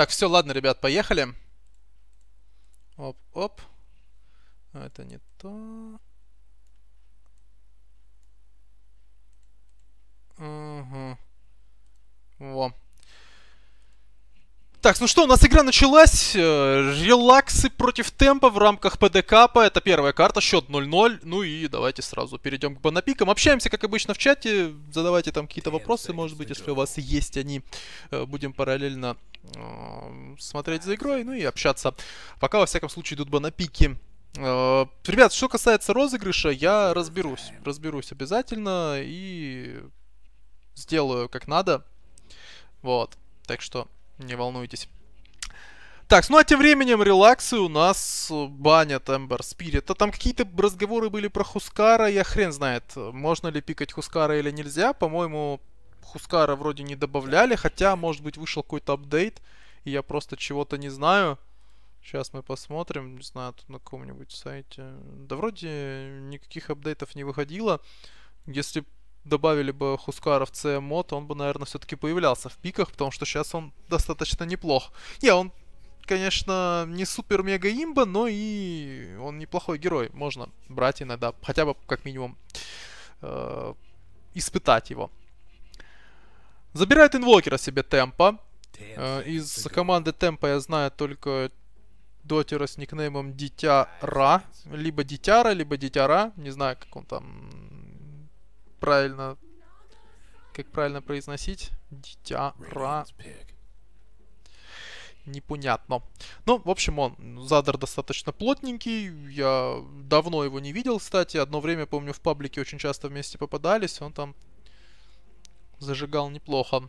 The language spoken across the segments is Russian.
Так, все, ладно, ребят, поехали. Оп, оп. Это не то. Угу. Во. Так, ну что, у нас игра началась. Э, релаксы против темпа в рамках ПДК. Это первая карта, счет 0-0. Ну и давайте сразу перейдем к банапикам. Общаемся, как обычно, в чате. Задавайте там какие-то вопросы, может быть, если у вас есть они. Э, будем параллельно э, смотреть за игрой, ну и общаться. Пока, во всяком случае, идут банапики. Ребят, что касается розыгрыша, я разберусь. Разберусь обязательно и сделаю как надо. Вот. Так что не волнуйтесь. Так, ну а тем временем релаксы у нас э, банят Эмбер Спирит. А там какие-то разговоры были про Хускара, я хрен знает, можно ли пикать Хускара или нельзя. По-моему, Хускара вроде не добавляли, хотя, может быть, вышел какой-то апдейт, и я просто чего-то не знаю. Сейчас мы посмотрим, не знаю, тут на каком-нибудь сайте. Да вроде никаких апдейтов не выходило. Если добавили бы Хускаров CM мод, он бы, наверное, все-таки появлялся в пиках, потому что сейчас он достаточно неплох. Не, он, конечно, не супер-мега-имба, но и он неплохой герой. Можно брать иногда, хотя бы как минимум э, испытать его. Забирает инвокера себе темпа. Э, из команды темпа я знаю только дотера с никнеймом Дитя Ра. Либо Дитяра, либо Дитяра. Не знаю, как он там правильно, как правильно произносить. Дитя Ра. Непонятно. Ну, в общем, он, Задор достаточно плотненький, я давно его не видел, кстати, одно время, помню, в паблике очень часто вместе попадались, он там зажигал неплохо.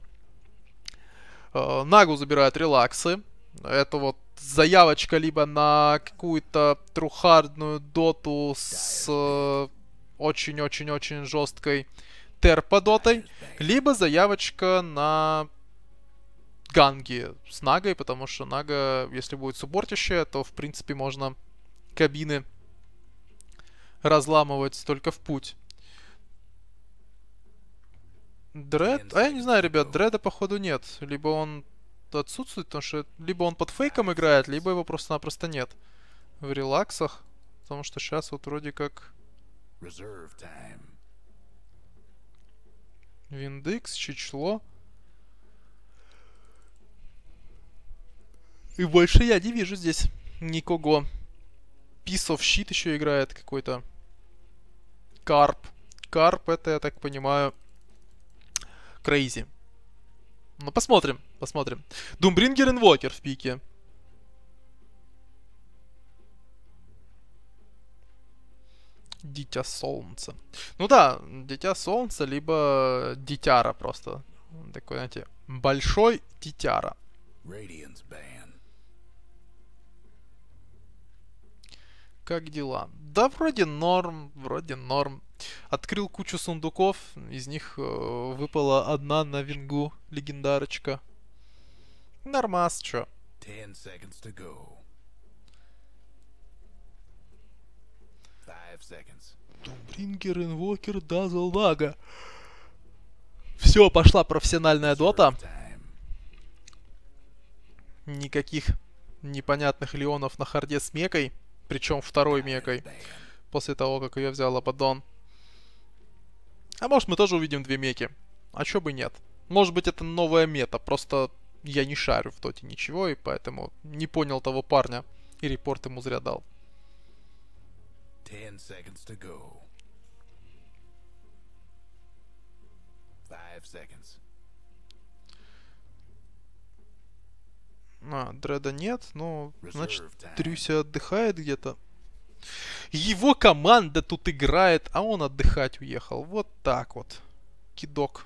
Э, Нагу забирает релаксы, это вот заявочка либо на какую-то трухардную доту с э, очень-очень-очень жесткой терподотой, либо заявочка на ганги с Нагой, потому что Нага, если будет субортище, то, в принципе, можно кабины разламывать только в путь. Дред? А я не знаю, ребят, Дреда, походу, нет. Либо он отсутствует, потому что либо он под фейком играет, либо его просто-напросто нет в релаксах. Потому что сейчас вот вроде как Reserve time. Виндекс, чечло. И больше я не вижу здесь никого. Piece of Shit еще играет какой-то. Карп. Карп это, я так понимаю, Crazy. Ну, посмотрим, посмотрим. Думбрингер Инвокер в пике. Дитя Солнца. Ну да, Дитя Солнца, либо Дитяра просто. Такой, знаете, Большой Дитяра. Как дела? Да вроде норм, вроде норм. Открыл кучу сундуков, из них э, выпала одна на вингу, легендарочка. Нормас, чё. Ten Думбрингер, ну, инвокер, дазл, лага. Все, пошла профессиональная дота. Никаких непонятных леонов на харде с мекой. Причем второй мекой. После того, как ее взял Абадон. А может мы тоже увидим две меки. А чё бы нет. Может быть это новая мета. Просто я не шарю в доте ничего. И поэтому не понял того парня. И репорт ему зря дал. Ten seconds to go. Five seconds. А, Дреда нет, но, значит, Трюся отдыхает где-то. Его команда тут играет, а он отдыхать уехал. Вот так вот. Кидок.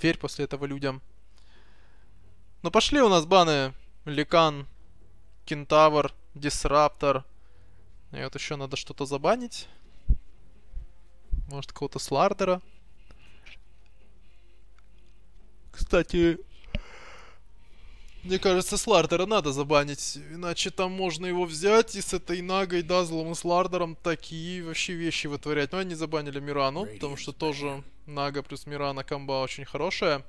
Верь после этого людям. Но ну, пошли у нас баны. Ликан, Кентавр, Дисраптор. И вот еще надо что-то забанить. Может, кого-то Слардера. Кстати, мне кажется, Слардера надо забанить, иначе там можно его взять и с этой Нагой, Дазлом и Слардером такие вообще вещи вытворять. Но они забанили Мирану, потому что тоже Нага плюс Мирана комба очень хорошая.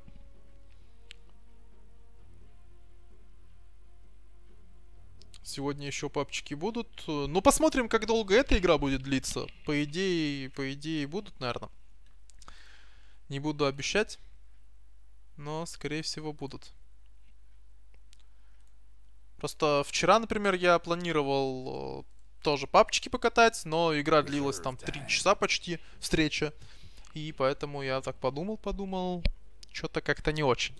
Сегодня еще папчики будут. Ну, посмотрим, как долго эта игра будет длиться. По идее, по идее будут, наверное. Не буду обещать, но, скорее всего, будут. Просто вчера, например, я планировал э, тоже папчики покатать, но игра длилась там 3 часа почти, встреча. И поэтому я так подумал, подумал, что-то как-то не очень.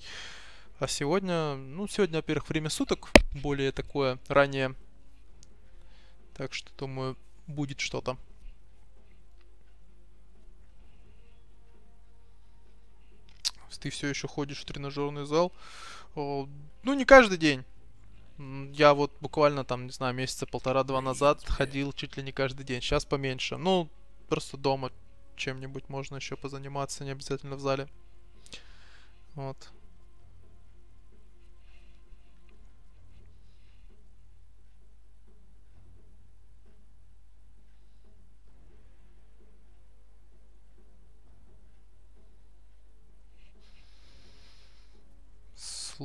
А сегодня, ну, сегодня, во-первых, время суток более такое ранее. Так что, думаю, будет что-то. Ты все еще ходишь в тренажерный зал? ну, не каждый день. Я вот буквально там, не знаю, месяца полтора-два назад ходил чуть ли не каждый день. Сейчас поменьше. Ну, просто дома чем-нибудь можно еще позаниматься, не обязательно в зале. Вот.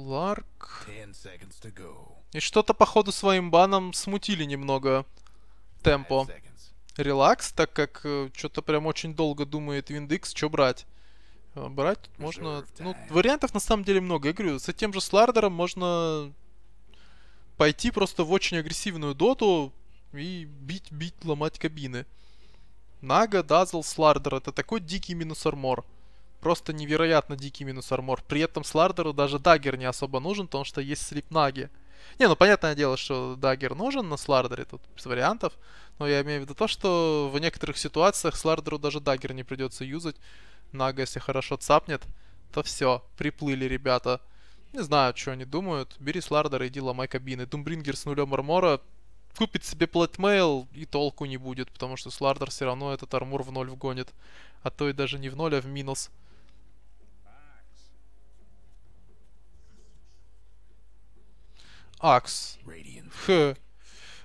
Ларк И что-то, походу, своим баном смутили немного темпо. Релакс, так как э, что-то прям очень долго думает Виндикс, что брать. Э, брать тут можно... Ну, вариантов на самом деле много. Я говорю, с тем же Слардером можно пойти просто в очень агрессивную доту и бить-бить, ломать кабины. Нага, Дазл, Слардер. Это такой дикий минус армор. Просто невероятно дикий минус армор. При этом Слардеру даже дагер не особо нужен, потому что есть слепнаги. Не, ну понятное дело, что дагер нужен на Слардере, тут без вариантов. Но я имею в виду то, что в некоторых ситуациях Слардеру даже дагер не придется юзать. Нага, если хорошо цапнет, то все, приплыли ребята. Не знаю, что они думают. Бери Слардера, иди ломай кабины. Думбрингер с нулем армора купит себе платмейл и толку не будет, потому что Слардер все равно этот армур в ноль вгонит. А то и даже не в ноль, а в минус. Акс. Х.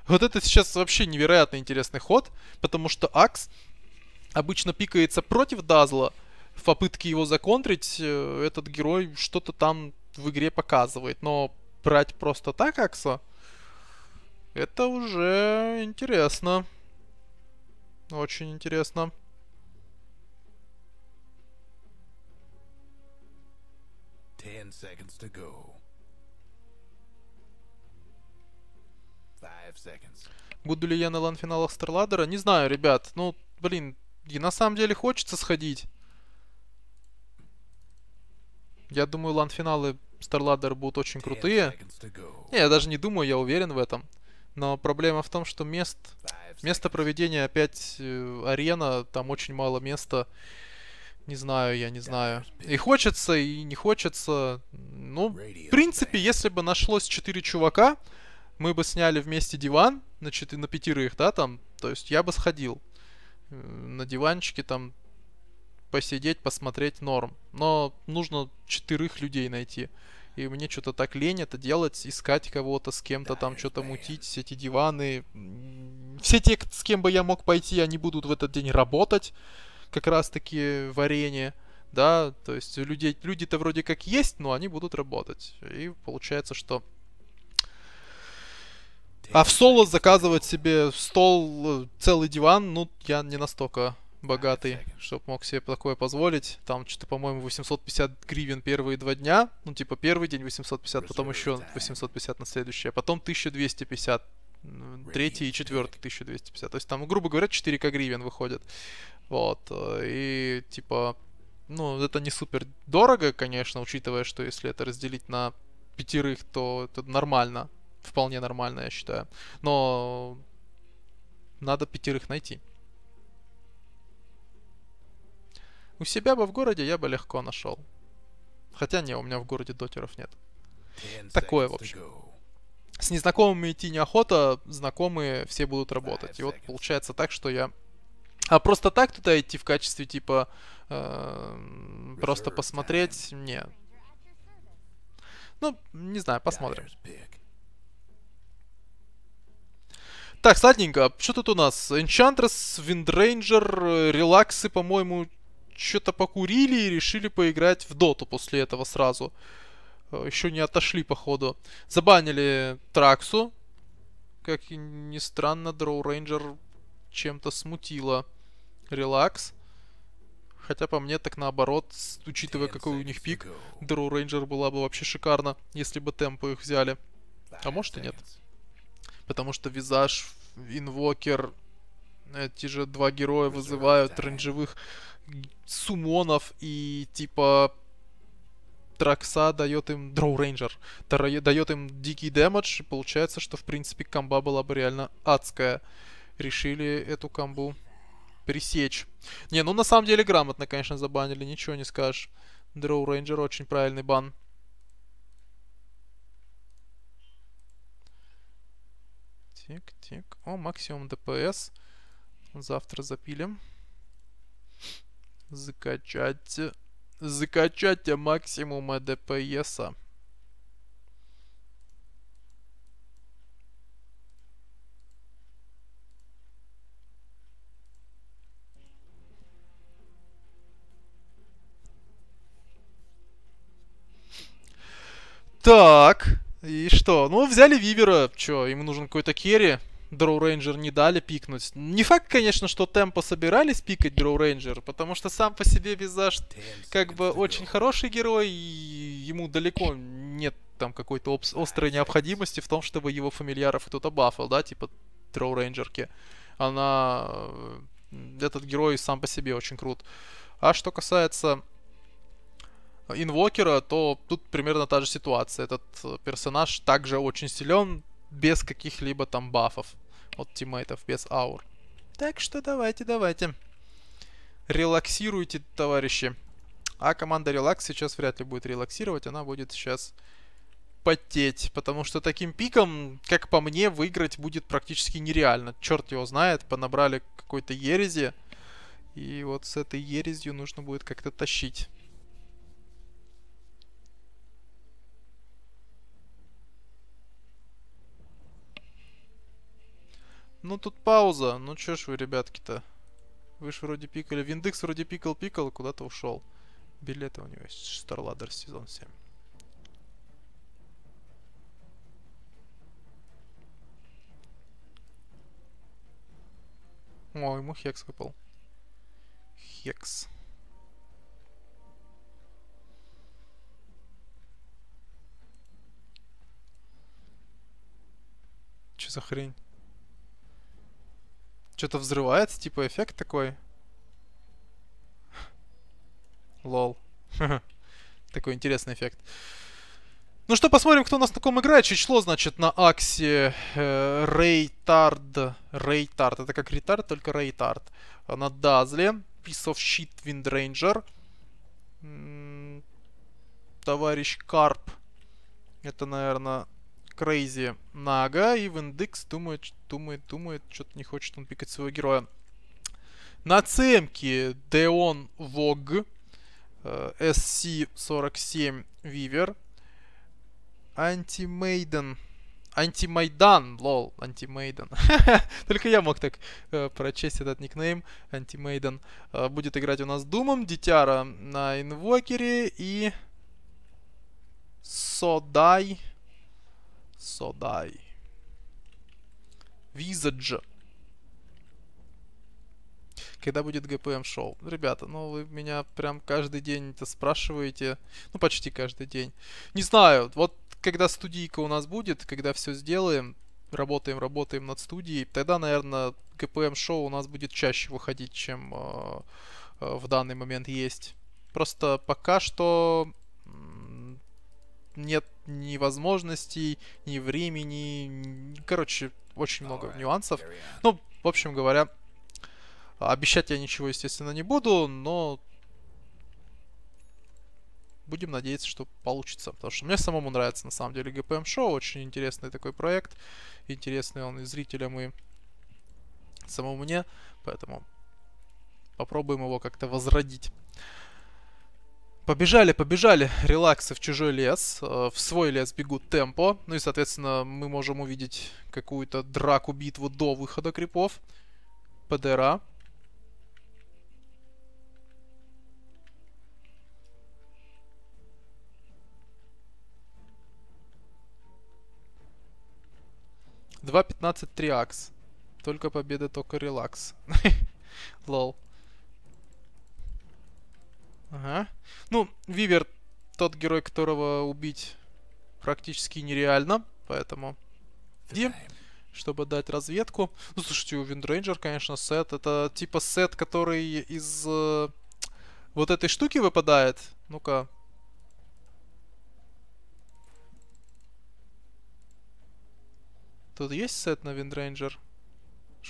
Вот это сейчас вообще невероятно интересный ход, потому что Акс обычно пикается против Дазла. В попытке его законтрить э, этот герой что-то там в игре показывает. Но брать просто так Акса, это уже интересно. Очень интересно. Ten seconds to go. Буду ли я на лан-финалах Старладера? Не знаю, ребят. Ну, блин, и на самом деле хочется сходить. Я думаю, лан-финалы Старладера будут очень крутые. Не, я даже не думаю, я уверен в этом. Но проблема в том, что мест... Место проведения опять э, арена, там очень мало места. Не знаю, я не знаю. И хочется, и не хочется. Ну, в принципе, если бы нашлось 4 чувака, мы бы сняли вместе диван на, четы, на пятерых, да, там, то есть я бы сходил э, на диванчике там посидеть, посмотреть норм. Но нужно четырех людей найти. И мне что-то так лень это делать, искать кого-то, с кем-то там что-то мутить, все эти диваны. Все те, с кем бы я мог пойти, они будут в этот день работать, как раз-таки в арене. Да, то есть людей, люди-то вроде как есть, но они будут работать. И получается, что а в соло заказывать себе стол, э, целый диван, ну, я не настолько богатый, чтобы мог себе такое позволить. Там что-то, по-моему, 850 гривен первые два дня. Ну, типа, первый день 850, потом еще 850 на следующий, а потом 1250 третий и четвертый 1250. То есть там, грубо говоря, 4к гривен выходит. Вот. Э, и типа, ну, это не супер дорого, конечно, учитывая, что если это разделить на пятерых, то это нормально вполне нормально, я считаю. Но надо пятерых найти. У себя бы в городе я бы легко нашел. Хотя не, у меня в городе дотеров нет. Такое, в общем. С незнакомыми идти неохота, знакомые все будут работать. И вот получается так, что я... А просто так туда идти в качестве, типа, э, просто посмотреть? Нет. Ну, не знаю, посмотрим. Так, сладненько. А что тут у нас? Enchantress, Windranger, э, релаксы, по-моему, что-то покурили и решили поиграть в доту после этого сразу. Э, Еще не отошли, походу. Забанили Траксу. Как ни странно, Дроу Рейнджер чем-то смутила. Релакс. Хотя по мне так наоборот, учитывая какой у них пик, Дроу Рейнджер была бы вообще шикарно, если бы темпы их взяли. А может и нет потому что Визаж, Инвокер, эти же два героя вызывают ранжевых сумонов и типа Тракса дает им Дроу Рейнджер, дает им дикий дэмэдж, и получается, что в принципе комба была бы реально адская. Решили эту комбу пресечь. Не, ну на самом деле грамотно, конечно, забанили, ничего не скажешь. Дроу Рейнджер очень правильный бан. Тик, тик. О, максимум ДПС. Завтра запилим. Закачать. Закачать максимума ДПС. Так. И что? Ну, взяли Вивера. Чё, Ему нужен какой-то керри. Дроу Рейнджер не дали пикнуть. Не факт, конечно, что темпа собирались пикать Дроу Рейнджер, потому что сам по себе Визаж как бы очень хороший герой, и ему далеко нет там какой-то острой необходимости в том, чтобы его фамильяров кто-то бафал, да, типа Дроу Рейнджерки. Она... Э, этот герой сам по себе очень крут. А что касается инвокера, то тут примерно та же ситуация. Этот э, персонаж также очень силен, без каких-либо там бафов от тиммейтов, без аур. Так что давайте, давайте. Релаксируйте, товарищи. А команда релакс сейчас вряд ли будет релаксировать, она будет сейчас потеть, потому что таким пиком, как по мне, выиграть будет практически нереально. Черт его знает, понабрали какой-то ерези, и вот с этой ерезью нужно будет как-то тащить. Ну, тут пауза. Ну, чё ж вы, ребятки-то? Вы ж вроде пикали. Виндекс вроде пикал-пикал, куда-то ушел. Билеты у него есть. Старладер сезон 7. О, ему хекс выпал. Хекс. Че за хрень? Что-то взрывается, типа эффект такой. Лол. такой интересный эффект. Ну что, посмотрим, кто у нас на ком играет. Число значит, на Аксе. Э, Рейтард. Рейтард. Это как ретард, только Рейтард. На Дазле. Piece of Shit Windranger. М товарищ Карп. Это, наверное, Crazy Нага. И Вендекс думает, думает, думает, что-то не хочет он пикать своего героя. На цемке Деон Вог. SC-47 Вивер. Антимейден. Антимайдан, лол, антимейден. Только я мог так э, прочесть этот никнейм, антимейден. Э, будет играть у нас Думом, Дитяра на инвокере и Содай Содай. Визадж. Когда будет ГПМ-шоу? Ребята, ну вы меня прям каждый день это спрашиваете. Ну, почти каждый день. Не знаю, вот когда студийка у нас будет, когда все сделаем, работаем, работаем над студией, тогда, наверное, ГПМ-шоу у нас будет чаще выходить, чем э, э, в данный момент есть. Просто пока что нет ни возможностей, ни времени. Короче, очень много нюансов. Ну, в общем говоря, обещать я ничего, естественно, не буду, но будем надеяться, что получится. Потому что мне самому нравится, на самом деле, ГПМ Шоу. Очень интересный такой проект. Интересный он и зрителям, и самому мне. Поэтому попробуем его как-то возродить. Побежали, побежали, релаксы в чужой лес, э, в свой лес бегут темпо, ну и, соответственно, мы можем увидеть какую-то драку, битву до выхода крипов. ПДРА. Два пятнадцать три акс. Только победа, только релакс. Лол. Ага. Ну, Вивер тот герой, которого убить практически нереально, поэтому... Иди, чтобы дать разведку. Ну, слушайте, у Виндрейнджер, конечно, сет. Это типа сет, который из э, вот этой штуки выпадает. Ну-ка. Тут есть сет на Виндрейнджер?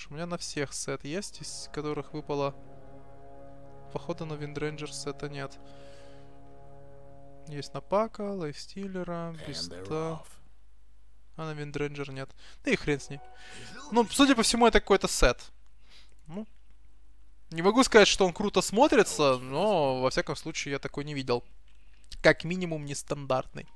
У меня на всех сет есть, из которых выпало походу на Винд Виндрейнджерс это нет. Есть на Пака, Лайфстиллера, Биста. А на Винд Виндрейнджер нет. Да и хрен с ней. Ну, судя по всему, это какой-то сет. Ну. Не могу сказать, что он круто смотрится, но, во всяком случае, я такой не видел. Как минимум, нестандартный.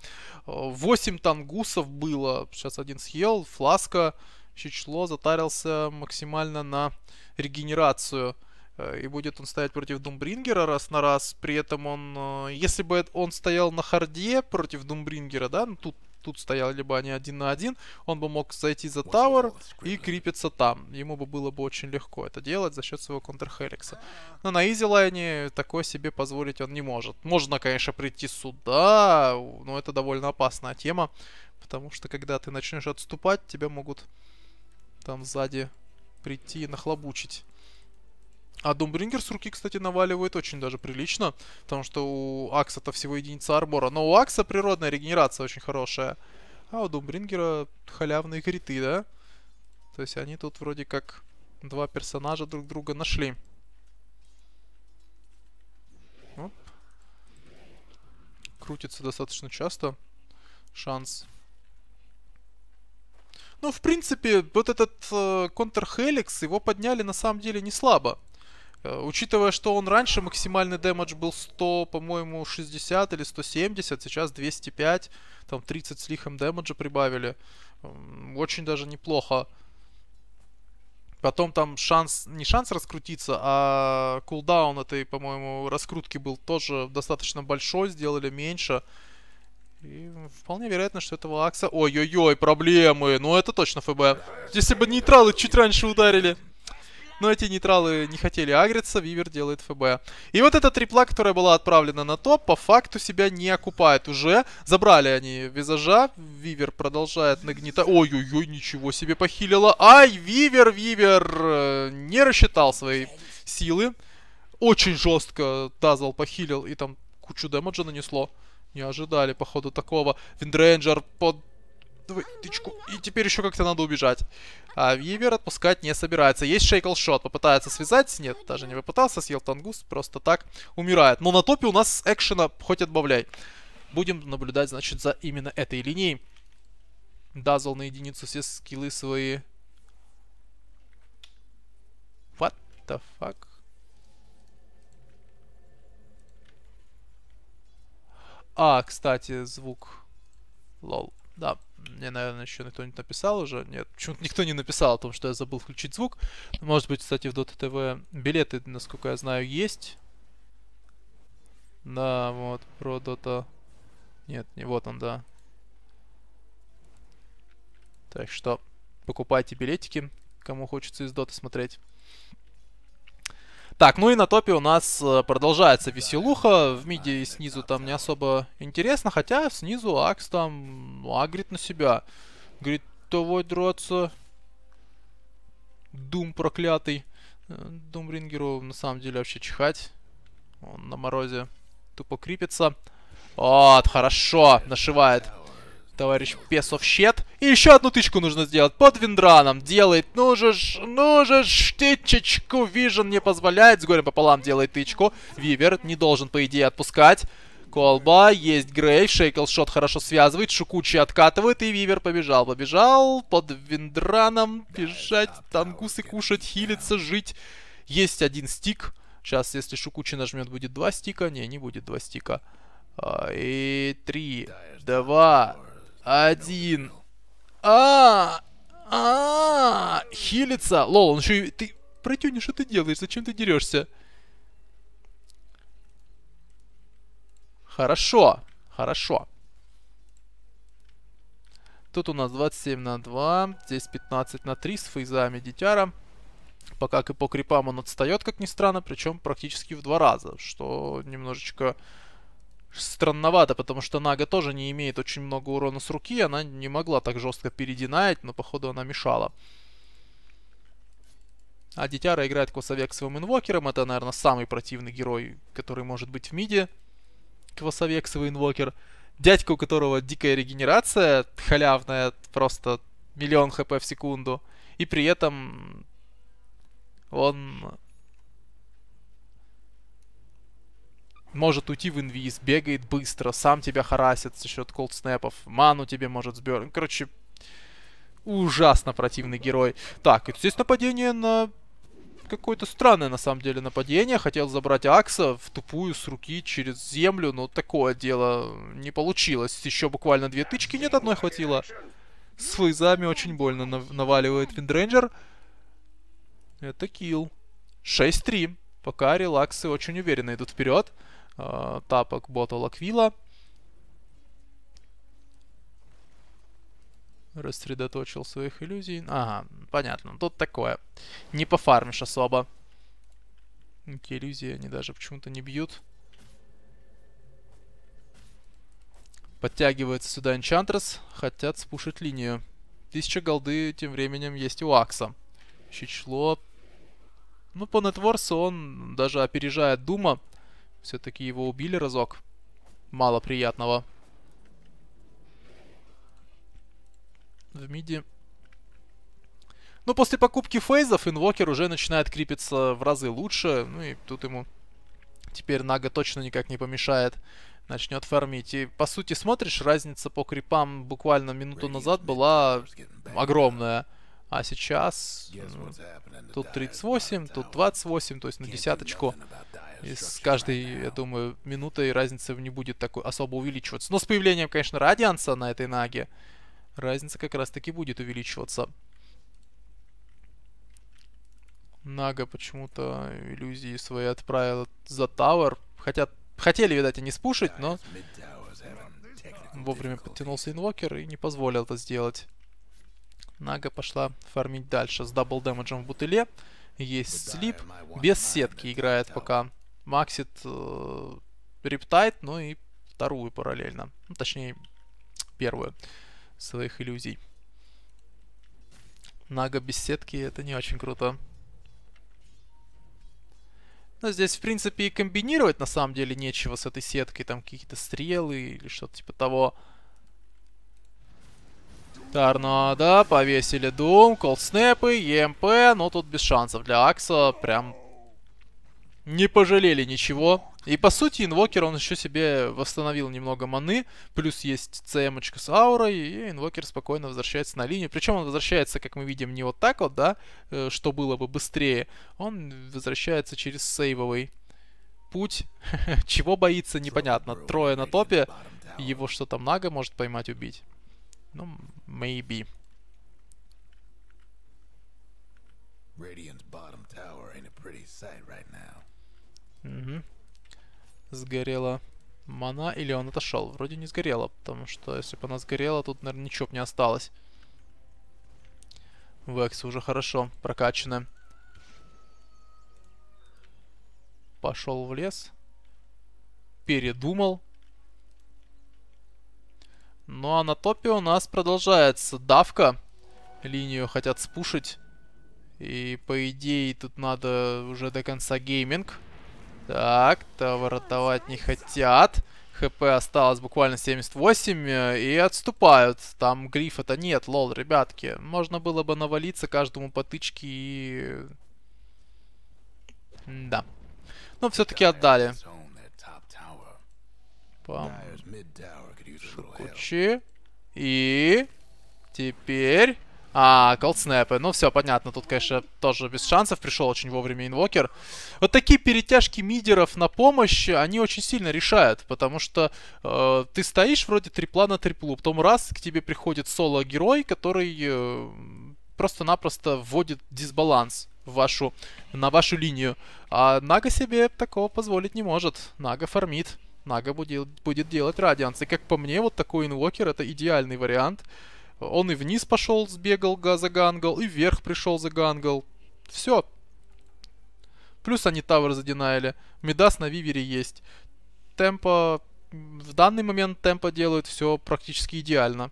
Восемь тангусов было. Сейчас один съел. Фласка. Чечло затарился максимально на регенерацию. Э, и будет он стоять против Думбрингера раз на раз. При этом он... Э, если бы он стоял на харде против Думбрингера, да, ну, тут тут стоял либо они один на один, он бы мог зайти за Тауэр и крипиться там. Ему бы было бы очень легко это делать за счет своего контрхеликса. Но на изилайне такое себе позволить он не может. Можно, конечно, прийти сюда, но это довольно опасная тема, потому что когда ты начнешь отступать, тебя могут там сзади прийти и нахлобучить. А Думбрингер с руки, кстати, наваливает очень даже прилично, потому что у Акса-то всего единица армора. Но у Акса природная регенерация очень хорошая, а у Думбрингера халявные криты, да? То есть они тут вроде как два персонажа друг друга нашли. Оп. Крутится достаточно часто. Шанс. Ну, в принципе, вот этот э, контрхеликс, его подняли на самом деле не слабо. Э, учитывая, что он раньше максимальный дэмэдж был 100, по-моему, 60 или 170, сейчас 205, там 30 с лихом дэмэджа прибавили. Очень даже неплохо. Потом там шанс, не шанс раскрутиться, а кулдаун этой, по-моему, раскрутки был тоже достаточно большой, сделали меньше. И вполне вероятно, что этого Акса... Ой-ой-ой, проблемы! Ну это точно ФБ. Если бы нейтралы чуть раньше ударили но эти нейтралы не хотели агриться, Вивер делает ФБ. И вот эта трипла, которая была отправлена на топ, по факту себя не окупает уже. Забрали они визажа, Вивер продолжает нагнетать. Ой-ой-ой, ничего себе похилило. Ай, Вивер, Вивер э, не рассчитал свои силы. Очень жестко Дазл похилил и там кучу демеджа нанесло. Не ожидали, походу, такого. Виндрейнджер под Давай, тычку. И теперь еще как-то надо убежать. А Вивер отпускать не собирается. Есть шейкл-шот. Попытается связать. Нет, даже не попытался. Съел тангус. Просто так умирает. Но на топе у нас экшена хоть отбавляй. Будем наблюдать, значит, за именно этой линией. Дазл на единицу все скиллы свои. What the fuck? А, кстати, звук. Лол. Да. Мне, наверное, еще кто-нибудь написал уже. Нет, почему-то никто не написал о том, что я забыл включить звук. Может быть, кстати, в Dota TV билеты, насколько я знаю, есть. Да, вот, про Dota... Нет, не вот он, да. Так что покупайте билетики, кому хочется из Dota смотреть. Так, ну и на топе у нас э, продолжается веселуха. В миде и снизу там не особо интересно, хотя снизу Акс там ну, агрит на себя. Говорит, того драться. Дум проклятый. Э, Думрингеру на самом деле вообще чихать. Он на морозе тупо крипится. Вот, хорошо, нашивает товарищ Песовщет. И еще одну тычку нужно сделать под Виндраном. Делает, ну же ж, ну же тычечку. Вижен не позволяет, с горем пополам делает тычку. Вивер не должен, по идее, отпускать. Колба, есть Грейв, Шейклшот хорошо связывает, Шукучи откатывает, и Вивер побежал. Побежал под Виндраном, бежать, тангусы кушать, хилиться, жить. Есть один стик. Сейчас, если Шукучи нажмет, будет два стика. Не, не будет два стика. А, и три, два, один. А, а, хилится. Лол, он еще и... Ты, протюни, что ты делаешь? Зачем ты дерешься? Хорошо, хорошо. Тут у нас 27 на 2, здесь 15 на 3 с фейзами дитяра. Пока и по крипам он отстает, как ни странно, причем практически в два раза, что немножечко странновато, потому что Нага тоже не имеет очень много урона с руки, она не могла так жестко перединаять, но походу она мешала. А Дитяра играет Квасовек своим инвокером, это, наверное, самый противный герой, который может быть в миде. Квасовек свой инвокер. Дядька, у которого дикая регенерация, халявная, просто миллион хп в секунду. И при этом он может уйти в инвиз, бегает быстро, сам тебя харасит за счет колдснепов, ману тебе может сбернуть. Короче, ужасно противный герой. Так, и здесь нападение на какое-то странное, на самом деле, нападение. Хотел забрать Акса в тупую с руки через землю, но такое дело не получилось. Еще буквально две тычки, нет, одной хватило. С фейзами очень больно наваливает Виндрейнджер. Это килл. 6-3. Пока релаксы очень уверенно идут вперед. Э, тапок Bottle Aquila. Рассредоточил своих иллюзий. Ага, понятно. Тут такое. Не пофармишь особо. Эти иллюзии они даже почему-то не бьют. Подтягивается сюда Enchantress. Хотят спушить линию. Тысяча голды тем временем есть у Акса. Чичло. Ну, по нетворсу он даже опережает Дума. Все-таки его убили разок. Мало приятного. В миде... ну после покупки фейзов инвокер уже начинает крепиться в разы лучше. Ну и тут ему теперь Нага точно никак не помешает. Начнет фармить. И по сути смотришь, разница по крипам буквально минуту назад была огромная. А сейчас ну, тут 38, тут 28, то есть на десяточку и с каждой, я думаю, минутой разница не будет такой особо увеличиваться. Но с появлением, конечно, радианса на этой наге, разница как раз-таки будет увеличиваться. Нага почему-то иллюзии свои отправила за Тауэр. Хотя, хотели, видать, они спушить, но вовремя подтянулся инвокер и не позволил это сделать. Нага пошла фармить дальше с дабл дэмэджем в бутыле. Есть слип, без сетки играет пока максит э, Рептайт, ну и вторую параллельно. Ну, точнее, первую своих иллюзий. Нага без сетки, это не очень круто. Но здесь, в принципе, и комбинировать на самом деле нечего с этой сеткой. Там какие-то стрелы или что-то типа того. Торнадо, повесили Дум, колдснэпы, ЕМП. Но тут без шансов для Акса. Прям не пожалели ничего. И по сути, инвокер он еще себе восстановил немного маны, плюс есть цм с аурой, и инвокер спокойно возвращается на линию. Причем он возвращается, как мы видим, не вот так вот, да, э, что было бы быстрее. Он возвращается через сейвовый путь. Чего боится, непонятно. Трое на топе, его что там Нага может поймать, убить. Ну, maybe. Radiant's bottom tower ain't a pretty sight Угу. Сгорела мана или он отошел? Вроде не сгорела, потому что если бы она сгорела, тут, наверное, ничего бы не осталось. Векс уже хорошо прокачаны. Пошел в лес. Передумал. Ну а на топе у нас продолжается давка. Линию хотят спушить. И по идее тут надо уже до конца гейминг так-то не хотят. ХП осталось буквально 78, э, и отступают. Там грифа-то нет, лол, ребятки. Можно было бы навалиться каждому по тычке и... Да. Но все-таки отдали. Пам. Шукучи. И... Теперь... А, колдснэпы. Ну, все, понятно. Тут, конечно, тоже без шансов. Пришел очень вовремя инвокер. Вот такие перетяжки мидеров на помощь, они очень сильно решают. Потому что э, ты стоишь вроде трипла на триплу. Потом раз, к тебе приходит соло-герой, который э, просто-напросто вводит дисбаланс в вашу, на вашу линию. А Нага себе такого позволить не может. Нага фармит. Нага будет, будет делать радианс. И как по мне, вот такой инвокер это идеальный вариант. Он и вниз пошел, сбегал, загангал, и вверх пришел, за загангал. Все. Плюс они тавер задинаяли. Медас на вивере есть. Темпа... В данный момент темпа делают все практически идеально.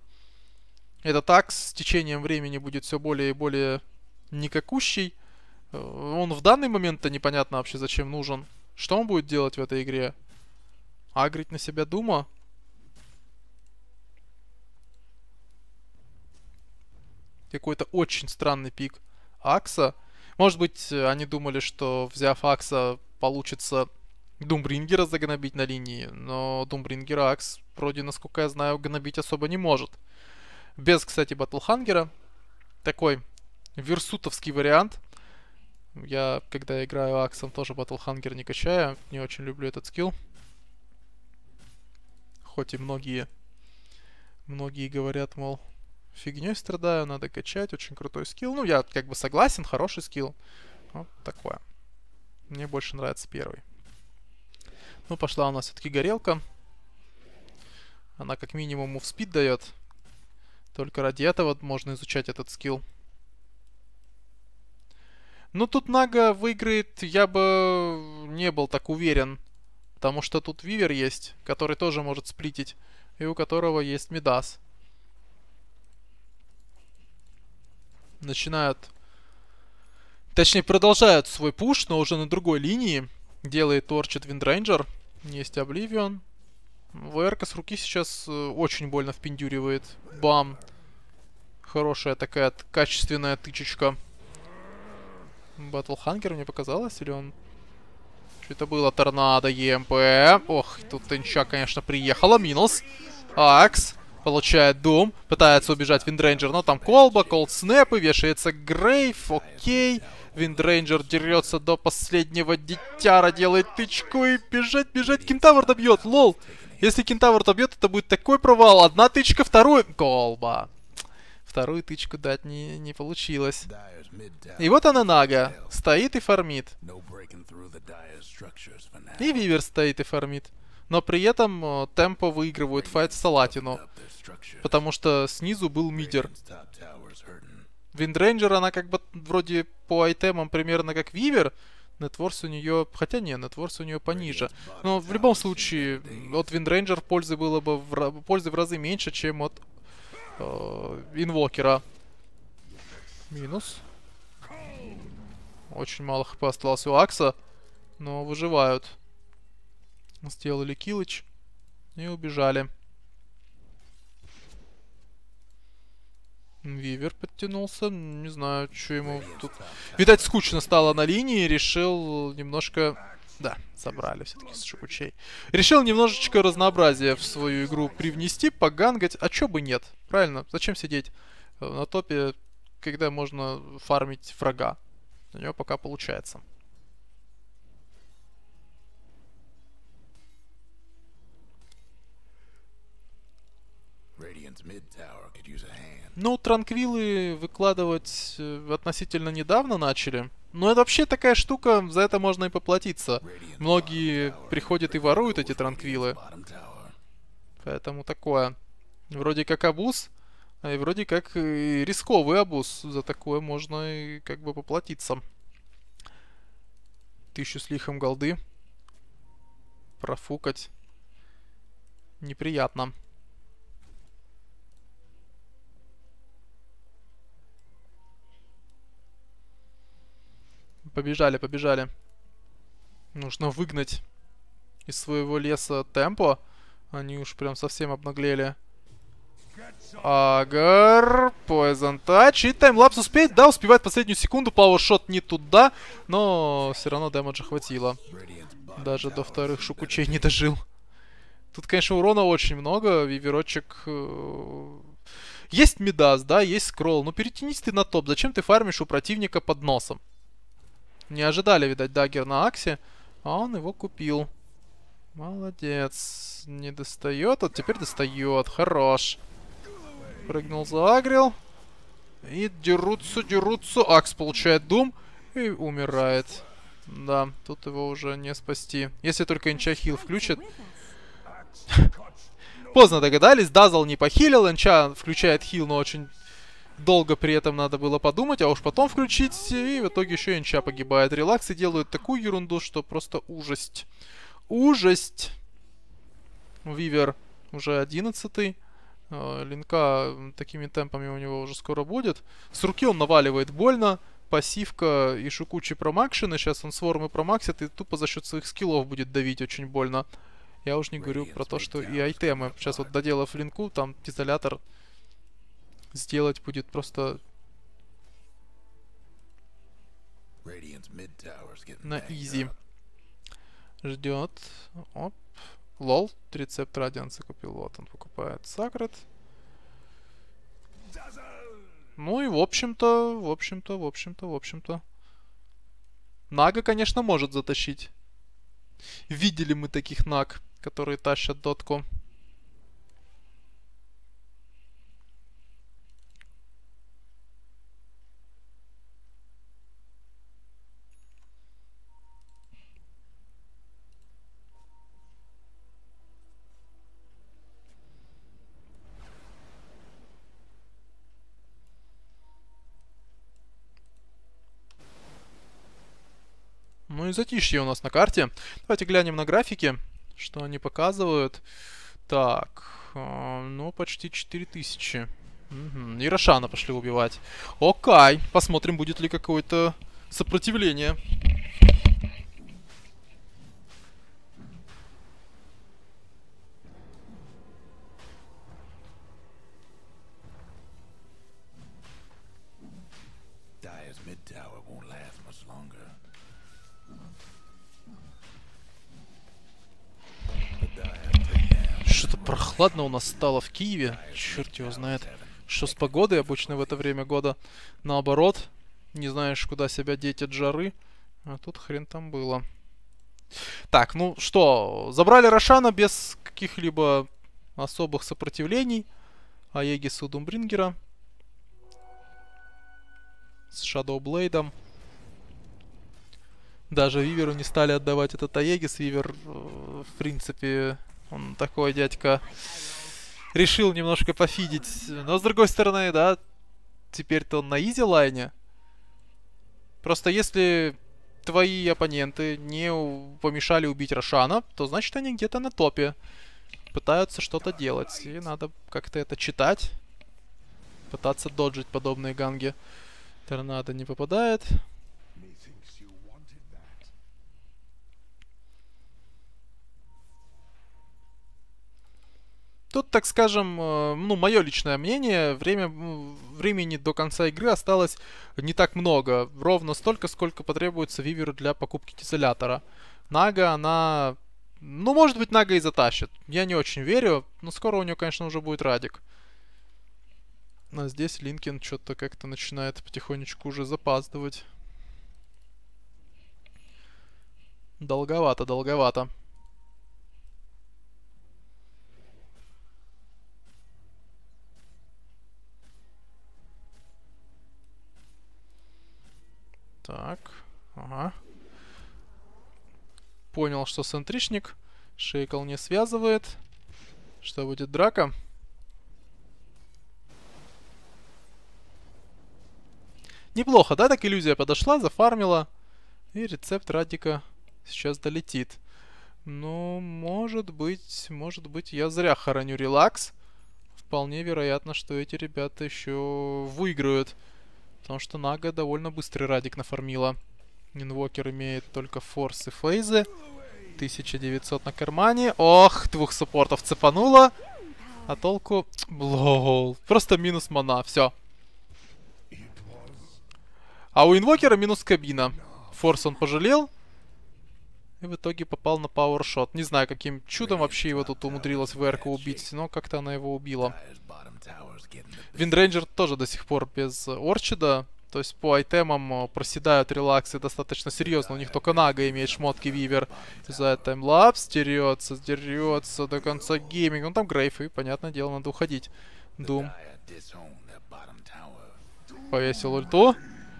Это так, с течением времени будет все более и более никакущий. Э, он в данный момент-то непонятно вообще зачем нужен. Что он будет делать в этой игре? Агрить на себя Дума? какой-то очень странный пик Акса. Может быть, э, они думали, что взяв Акса, получится Думбрингера загнобить на линии, но Думбрингера Акс вроде, насколько я знаю, гнобить особо не может. Без, кстати, Батлхангера. Такой версутовский вариант. Я, когда играю Аксом, тоже Батлхангер не качаю. Не очень люблю этот скилл. Хоть и многие, многие говорят, мол, фигней страдаю, надо качать, очень крутой скилл. Ну, я как бы согласен, хороший скилл. Вот такое. Мне больше нравится первый. Ну, пошла у нас все-таки горелка. Она как минимум мувспид дает. Только ради этого можно изучать этот скилл. Ну, тут Нага выиграет, я бы не был так уверен. Потому что тут Вивер есть, который тоже может сплитить. И у которого есть Мидас. начинают... Точнее, продолжают свой пуш, но уже на другой линии. Делает торчит Виндрейнджер. Есть Обливион. ВРК с руки сейчас э, очень больно впендюривает. Бам. Хорошая такая качественная тычечка. Батл Хангер мне показалось, или он... Что это было? Торнадо, ЕМП. Ох, тут Тенча, конечно, приехала. Минус. Акс. Получает Дум. Пытается убежать Виндрейнджер, но там колба, колд и вешается Грейв. Окей. Виндрейнджер дерется до последнего дитяра, делает тычку и бежать, бежать. Кентавр добьет, лол. Если кентавр добьет, это будет такой провал. Одна тычка, вторую... Колба. Вторую тычку дать не, не получилось. И вот она Нага. Стоит и фармит. И Вивер стоит и фармит но при этом э, темпо выигрывает файт Салатину, потому что снизу был мидер. Виндрейнджер, она как бы вроде по айтемам примерно как Вивер, Нетворс у нее... Хотя не, Нетворс у нее пониже. Но в любом случае, от Виндрейнджер пользы было бы в, пользы в разы меньше, чем от э, Инвокера. Минус. Очень мало хп осталось у Акса, но выживают. Сделали килыч. И убежали. Вивер подтянулся. Не знаю, что ему тут... Видать, скучно стало на линии. Решил немножко... Да, собрали все-таки с шипучей. Решил немножечко разнообразия в свою игру привнести, погангать. А чё бы нет? Правильно, зачем сидеть э, на топе, когда можно фармить врага? У него пока получается. Ну, транквилы выкладывать э, относительно недавно начали. Но это вообще такая штука, за это можно и поплатиться. Многие приходят и воруют эти транквилы. Поэтому такое. Вроде как обуз, а и вроде как э, и рисковый обуз. За такое можно и как бы поплатиться. Тысячу с лихом голды. Профукать. Неприятно. Побежали, побежали. Нужно выгнать из своего леса темпо. Они уж прям совсем обнаглели. Агар, Poison Touch и таймлапс успеет, да, успевает последнюю секунду, пауэршот не туда, но все равно дэмэджа хватило. Даже до вторых шукучей не дожил. Тут, конечно, урона очень много, виверочек... Э, есть Медас, да, есть скролл, но ну, перетянись ты на топ, зачем ты фармишь у противника под носом? Не ожидали, видать, дагер на Аксе, а он его купил. Молодец. Не достает, вот теперь достает. Хорош. Прыгнул, заагрил. И дерутся, дерутся. Акс получает дум и умирает. Да, тут его уже не спасти. Если только Инча хил включит. Поздно догадались, Дазл не похилил, Инча включает хил, но очень Долго при этом надо было подумать, а уж потом включить, и в итоге еще инча погибает. Релаксы делают такую ерунду, что просто ужасть. Ужасть! Вивер уже одиннадцатый. Э, Линка такими темпами у него уже скоро будет. С руки он наваливает больно. Пассивка и Шукучи промакшены. Сейчас он с и промаксит и тупо за счет своих скиллов будет давить очень больно. Я уж не говорю про то, что и айтемы. Сейчас вот доделав линку, там изолятор сделать будет просто на изи. Ждет. Оп. Лол. Рецепт Радиан купил, Вот он покупает сакрет. Ну и в общем-то, в общем-то, в общем-то, в общем-то. Нага, конечно, может затащить. Видели мы таких наг, которые тащат дотку. Ну и затишье у нас на карте. Давайте глянем на графики, что они показывают. Так, э, ну почти 4000. Угу. И Рошана пошли убивать. Окай, посмотрим, будет ли какое-то сопротивление. прохладно у нас стало в Киеве. Черт его знает, что с погодой обычно в это время года. Наоборот, не знаешь, куда себя деть от жары. А тут хрен там было. Так, ну что, забрали Рошана без каких-либо особых сопротивлений. А Егиса Думбрингера. С Шадоублейдом. Даже Виверу не стали отдавать этот Аегис. Вивер, э, в принципе, он такой дядька решил немножко пофидить. Но с другой стороны, да, теперь-то он на изи-лайне. Просто если твои оппоненты не помешали убить Рошана, то значит они где-то на топе пытаются что-то делать. И надо как-то это читать. Пытаться доджить подобные ганги. Торнадо не попадает. Тут, так скажем, э, ну, мое личное мнение, время, времени до конца игры осталось не так много. Ровно столько, сколько потребуется Виверу для покупки дизелятора. Нага, она... Ну, может быть, Нага и затащит. Я не очень верю, но скоро у нее, конечно, уже будет Радик. А здесь Линкин что-то как-то начинает потихонечку уже запаздывать. Долговато, долговато. Так, ага. Понял, что центричник. Шейкл не связывает. Что будет драка? Неплохо, да, так иллюзия подошла, зафармила. И рецепт Радика сейчас долетит. Ну, может быть, может быть, я зря хороню релакс. Вполне вероятно, что эти ребята еще выиграют. Потому что Нага довольно быстрый радик нафармила. Инвокер имеет только форс и фейзы. 1900 на кармане. Ох, двух суппортов цепануло. А толку... Лол. Просто минус мана. Все. А у инвокера минус кабина. Форс он пожалел. И в итоге попал на пауэршот. Не знаю, каким чудом вообще его тут умудрилась Верка убить, но как-то она его убила. Виндрейнджер тоже до сих пор без Орчида. То есть по айтемам э, проседают релаксы достаточно серьезно. У них только Нага имеет шмотки Вивер. За это таймлапс дерется, дерется до конца гейминг. Ну там Грейф, и, понятное дело, надо уходить. Дум. Повесил ульту.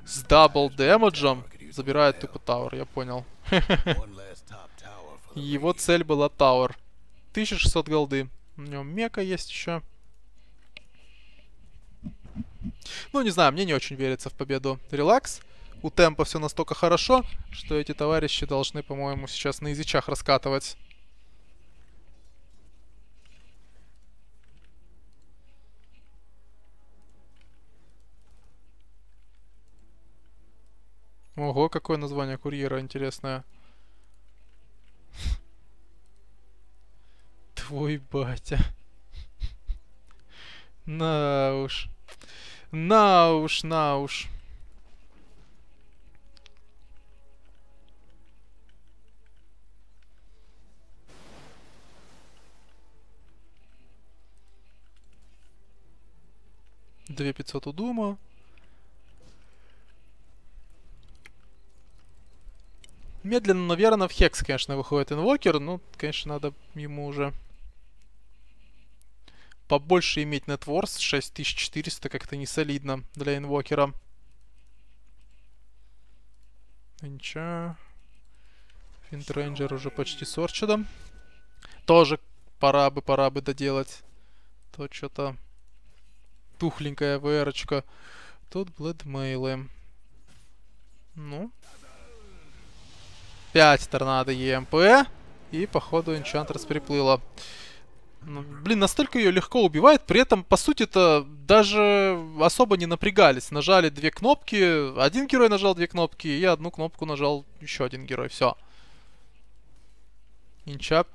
С дабл демеджем. Забирает тупо тауэр, я понял. Его цель была Тауэр. 1600 голды. У него мека есть еще. Ну, не знаю, мне не очень верится в победу. Релакс. У темпа все настолько хорошо, что эти товарищи должны, по-моему, сейчас на язычах раскатывать. Ого, какое название курьера интересное. Твой батя. На уж. На уж, на уж. Две пятьсот у Дума. Медленно, но верно в Хекс, конечно, выходит инвокер. Ну, конечно, надо ему уже побольше иметь нетворс. 6400 как-то не солидно для инвокера. Ничего. Финтрейнджер уже почти с Орчидом. Тоже пора бы, пора бы доделать. То что-то тухленькая ВРочка. Тут Блэдмейлы. Ну, Опять торнадо ЕМП. И, походу, Энчантрес приплыла. Ну, блин, настолько ее легко убивает, при этом, по сути-то, даже особо не напрягались. Нажали две кнопки, один герой нажал две кнопки, и одну кнопку нажал еще один герой, все. Инчап,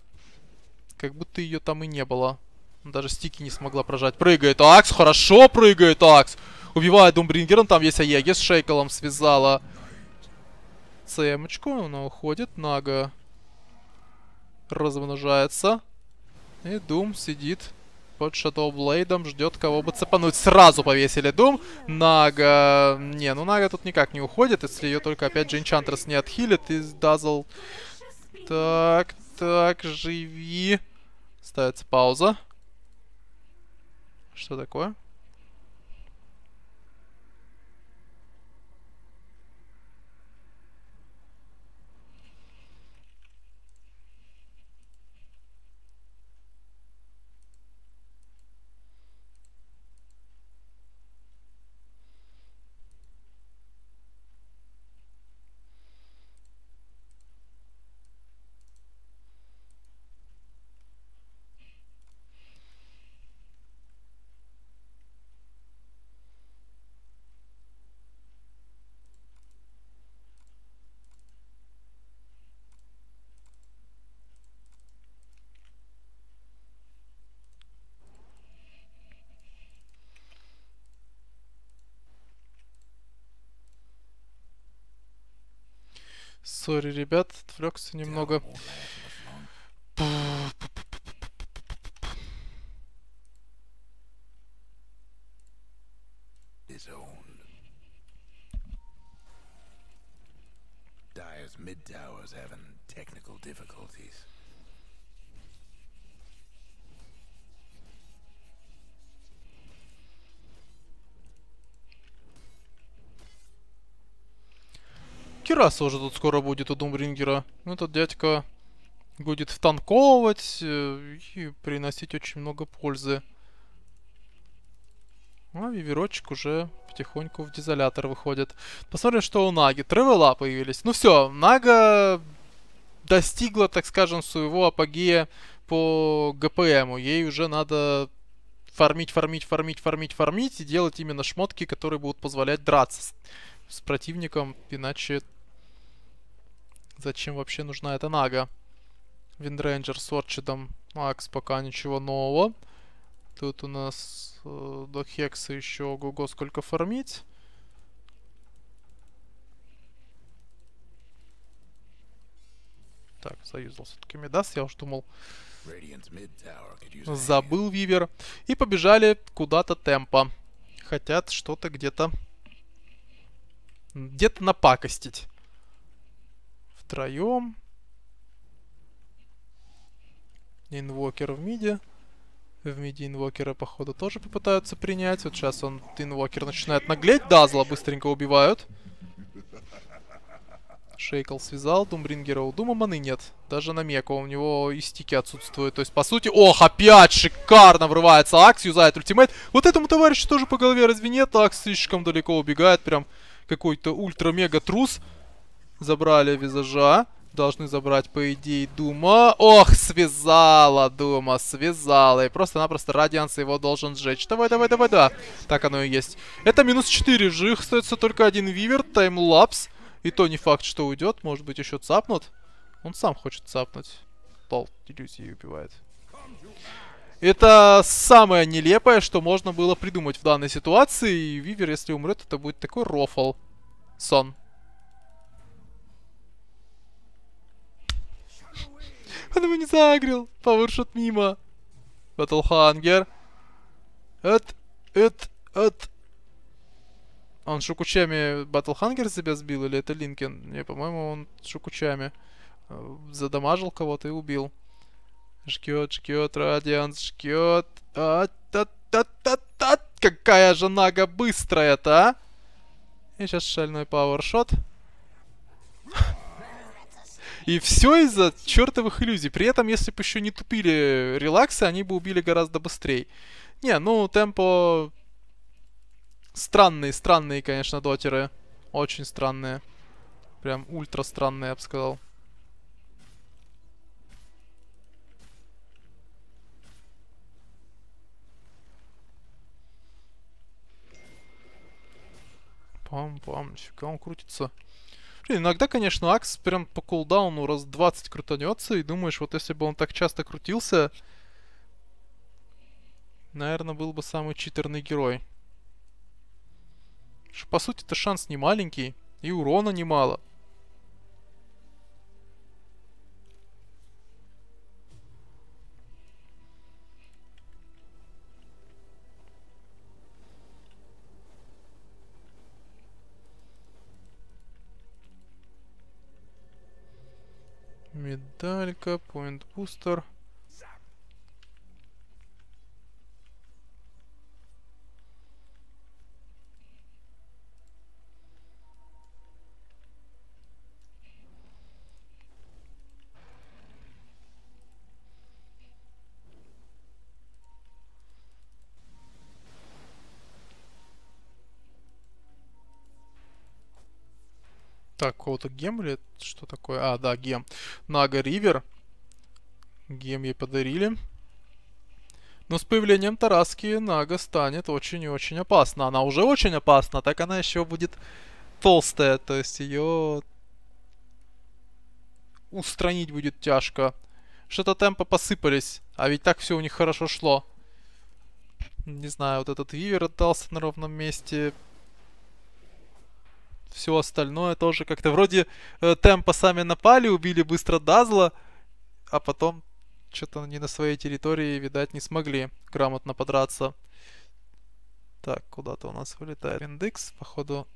как будто ее там и не было. Даже стики не смогла прожать. Прыгает Акс, хорошо прыгает Акс. Убивает Думбрингером, там есть Аегис с Шейколом связала. Цемочку, она уходит, Нага размножается. И Дум сидит под Шатоблейдом, ждет кого бы цепануть. Сразу повесили Дум. Нага... Не, ну Нага тут никак не уходит, если ее только опять же Энчантрес не отхилит. из Дазл... Так, так, живи. Ставится пауза. Что такое? Сори, ребят, отвлекся немного. раз уже тут скоро будет у Думбрингера. Ну, этот дядька будет втанковывать э, и приносить очень много пользы. Ну, а виверочек уже потихоньку в дизолятор выходит. Посмотрим, что у Наги. Тревела появились. Ну все, Нага достигла, так скажем, своего апогея по ГПМу. Ей уже надо фармить, фармить, фармить, фармить, фармить и делать именно шмотки, которые будут позволять драться с противником, иначе Зачем вообще нужна эта Нага? Виндрейнджер с Орчидом. Макс пока ничего нового. Тут у нас э, до Хекса еще ого-го сколько фармить. Так, заюзался таки Медас, я уж думал. Забыл Вивер. И побежали куда-то темпа. Хотят что-то где-то... Где-то напакостить втроем. Инвокер в миде. В миде инвокера, походу, тоже попытаются принять. Вот сейчас он, инвокер начинает наглеть. Дазла быстренько убивают. Шейкл связал, Думбрингера у Дума маны нет. Даже на Меку у него и стики отсутствуют. То есть, по сути... Ох, опять шикарно врывается Акс, юзает ультимейт. Вот этому товарищу тоже по голове разве нет? Акс слишком далеко убегает, прям какой-то ультра-мега-трус. Забрали визажа. Должны забрать, по идее, Дума. Ох, связала Дума, связала. И просто-напросто Радианс его должен сжечь. Давай, давай, давай, да. Так оно и есть. Это минус 4 жих. Остается только один вивер, таймлапс. И то не факт, что уйдет. Может быть, еще цапнут. Он сам хочет цапнуть. Лол, иллюзии убивает. Это самое нелепое, что можно было придумать в данной ситуации. И Вивер, если умрет, это будет такой рофл. Сон. Он его не загрел, Пауэршот мимо. Батлхангер. Эт, эт, эт. Он шукучами Батлхангер себя сбил или это Линкен? Не, по-моему, он шукучами э, задамажил кого-то и убил. Шкет, шкет, радиант, шкет, А, та, та, та, та, какая же нага быстрая-то, а? И сейчас шальной пауэршот. И все из-за чертовых иллюзий. При этом, если бы еще не тупили релаксы, они бы убили гораздо быстрее. Не, ну, темпо... Странные, странные, конечно, дотеры. Очень странные. Прям ультра странные, я бы сказал. Пам-пам, фига он крутится. Блин, ну, иногда, конечно, Акс прям по кулдауну раз 20 крутанется, и думаешь, вот если бы он так часто крутился, наверное, был бы самый читерный герой. Что, по сути, это шанс не маленький, и урона немало. Медалька, поинт бустер. Так, какого-то гем или что такое? А, да, гем. Нага Ривер. Гем ей подарили. Но с появлением Тараски Нага станет очень и очень опасна. Она уже очень опасна, так она еще будет толстая. То есть ее устранить будет тяжко. Что-то темпы посыпались. А ведь так все у них хорошо шло. Не знаю, вот этот Вивер отдался на ровном месте все остальное тоже как-то вроде э, темпа сами напали, убили быстро Дазла, а потом что-то не на своей территории, видать, не смогли грамотно подраться. Так, куда-то у нас вылетает индекс, походу,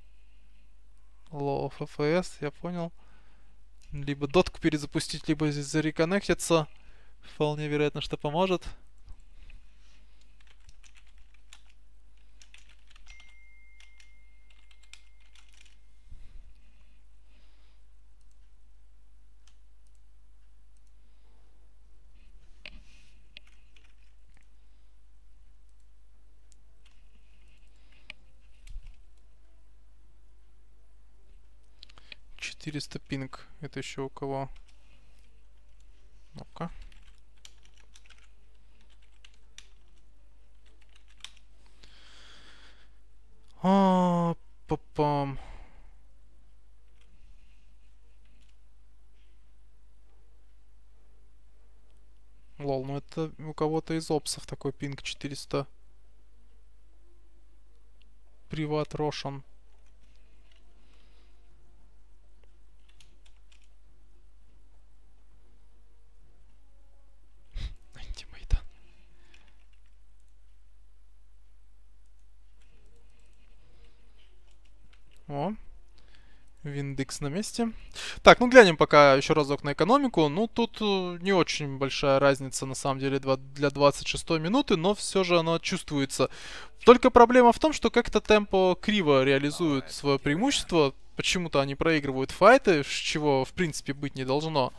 low ФФС, я понял. Либо дотку перезапустить, либо здесь зареконнектиться. Вполне вероятно, что поможет. 400 пинг. Это еще у кого? Ну-ка. А, папам. Лол, ну это у кого-то из опсов такой пинг 400. Приват Рошен. Виндекс на месте. Так, ну глянем пока еще разок на экономику. Ну, тут э, не очень большая разница, на самом деле, для 26 минуты, но все же она чувствуется. Только проблема в том, что как-то темпо криво реализует а, свое преимущество. Почему-то они проигрывают файты, чего, в принципе, быть не должно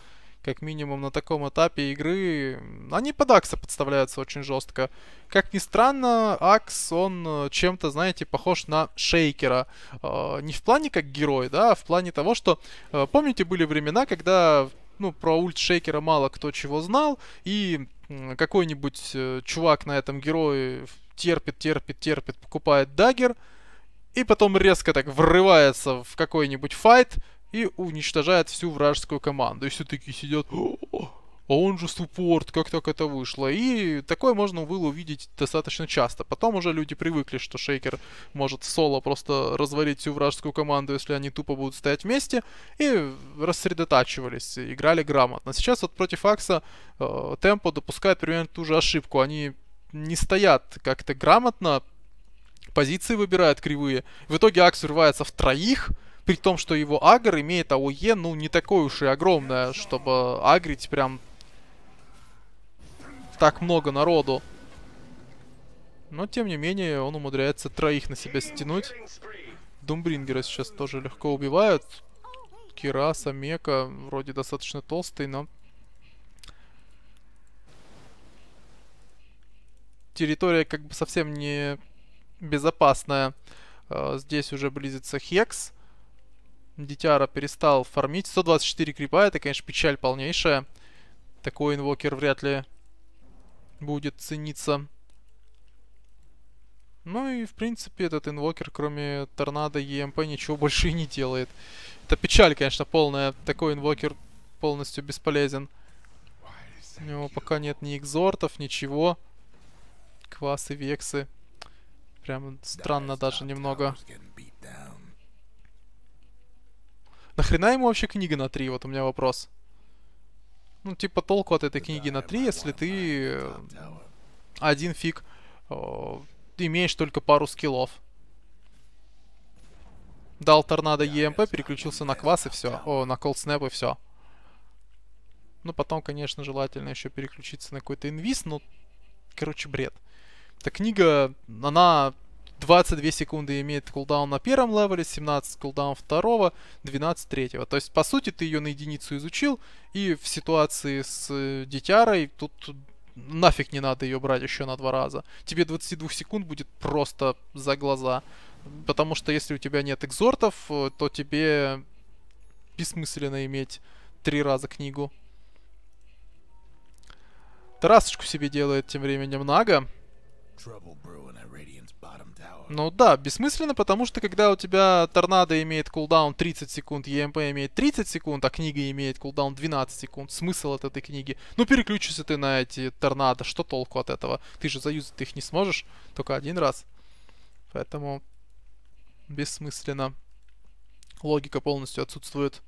как минимум на таком этапе игры, они под Акса подставляются очень жестко. Как ни странно, Акс, он э, чем-то, знаете, похож на Шейкера. Э, не в плане как герой, да, а в плане того, что... Э, помните, были времена, когда ну, про ульт Шейкера мало кто чего знал, и какой-нибудь чувак на этом герое терпит, терпит, терпит, покупает дагер, и потом резко так врывается в какой-нибудь файт, и уничтожает всю вражескую команду. И все таки сидят... А он же суппорт, как так это вышло? И такое можно было увидеть достаточно часто. Потом уже люди привыкли, что Шейкер может соло просто развалить всю вражескую команду, если они тупо будут стоять вместе, и рассредотачивались, играли грамотно. Сейчас вот против Акса э, Темпо допускает примерно ту же ошибку. Они не стоят как-то грамотно, позиции выбирают кривые. В итоге Акс врывается в троих, при том, что его агр имеет АОЕ, ну, не такое уж и огромное, чтобы агрить прям так много народу. Но, тем не менее, он умудряется троих на себя стянуть. Думбрингера сейчас тоже легко убивают. Кираса, Мека, вроде достаточно толстый, но... Территория как бы совсем не безопасная. Э, здесь уже близится Хекс. Дитяра перестал фармить. 124 крипа, это, конечно, печаль полнейшая. Такой инвокер вряд ли будет цениться. Ну и, в принципе, этот инвокер, кроме торнадо и ЕМП, ничего больше и не делает. Это печаль, конечно, полная. Такой инвокер полностью бесполезен. У него пока нет ни экзортов, ничего. Квасы, вексы. Прям странно даже немного. Нахрена ему вообще книга на три? Вот у меня вопрос. Ну, типа, толку от этой книги на три, если ты э, один фиг э, имеешь только пару скиллов. Дал торнадо ЕМП, переключился на квас и все. О, на колд снэп и все. Ну, потом, конечно, желательно еще переключиться на какой-то инвиз, но, короче, бред. Эта книга, она 22 секунды имеет кулдаун на первом левеле, 17 кулдаун второго, 12 третьего. То есть, по сути, ты ее на единицу изучил, и в ситуации с э, Дитярой тут нафиг не надо ее брать еще на два раза. Тебе 22 секунд будет просто за глаза. Потому что если у тебя нет экзортов, э, то тебе бессмысленно иметь три раза книгу. Тарасочку себе делает тем временем Нага. Ну да, бессмысленно, потому что когда у тебя торнадо имеет кулдаун 30 секунд, ЕМП имеет 30 секунд, а книга имеет кулдаун 12 секунд, смысл от этой книги? Ну переключишься ты на эти торнадо, что толку от этого? Ты же заюзать их не сможешь, только один раз. Поэтому бессмысленно. Логика полностью отсутствует.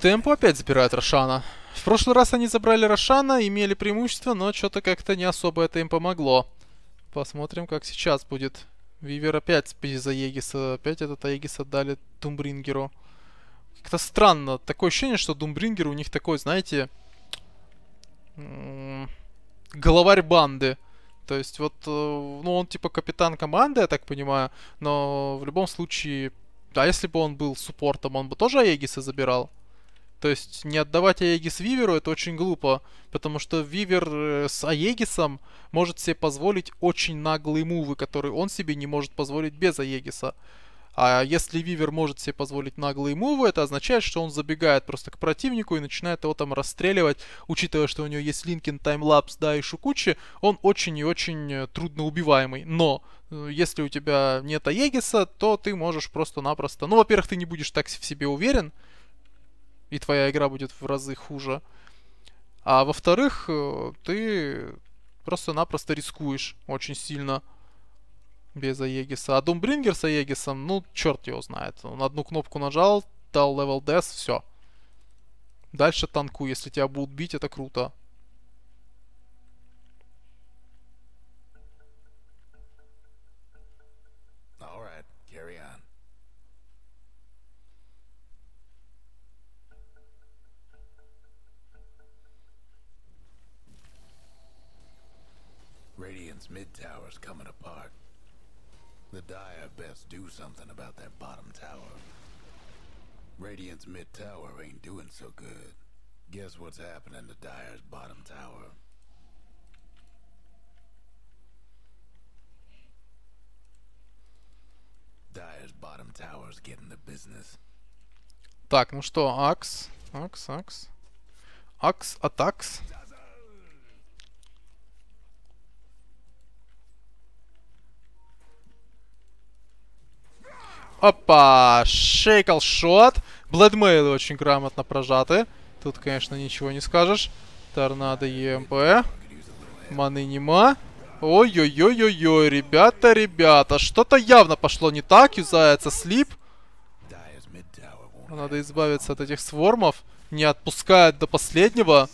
Темпу опять забирает Рошана. В прошлый раз они забрали Рошана, имели преимущество, но что-то как-то не особо это им помогло. Посмотрим, как сейчас будет. Вивер опять без Аегиса. Опять этот Аегис отдали Думбрингеру. Как-то странно. Такое ощущение, что Думбрингер у них такой, знаете... Головарь банды. То есть вот, э, ну он типа капитан команды, я так понимаю, но в любом случае а если бы он был суппортом, он бы тоже Аегиса забирал? То есть не отдавать Аегис Виверу это очень глупо, потому что Вивер э, с Аегисом может себе позволить очень наглые мувы, которые он себе не может позволить без Аегиса. А если Вивер может себе позволить наглые мувы, это означает, что он забегает просто к противнику и начинает его там расстреливать, учитывая, что у него есть Линкин, Таймлапс, да, и Шукучи, он очень и очень э, трудно убиваемый. Но Э, если у тебя нет Аегиса, то ты можешь просто-напросто... Ну, во-первых, ты не будешь так в себе уверен, и твоя игра будет в разы хуже. А во-вторых, э, ты просто-напросто рискуешь очень сильно без Аегиса. А Думбрингер с Аегисом, ну, черт его знает. Он одну кнопку нажал, дал левел дес, все. Дальше танку, если тебя будут бить, это круто. mid tower's coming apart. The Dyer best do something about that bottom tower. Radiant's mid tower ain't doing so good. Guess what's happening to Dyer's bottom tower? Dyer's bottom tower's getting the business. Так, ну что, Акс? Акс, Акс. Акс, Атакс. Опа! Шейкл-шот. Блэдмейлы очень грамотно прожаты. Тут, конечно, ничего не скажешь. Торнадо ЕМП. Маны нема. Ой-ой-ой-ой-ой, ребята, ребята. Что-то явно пошло не так. Юзается слип. Надо избавиться от этих свормов. Не отпускает до последнего.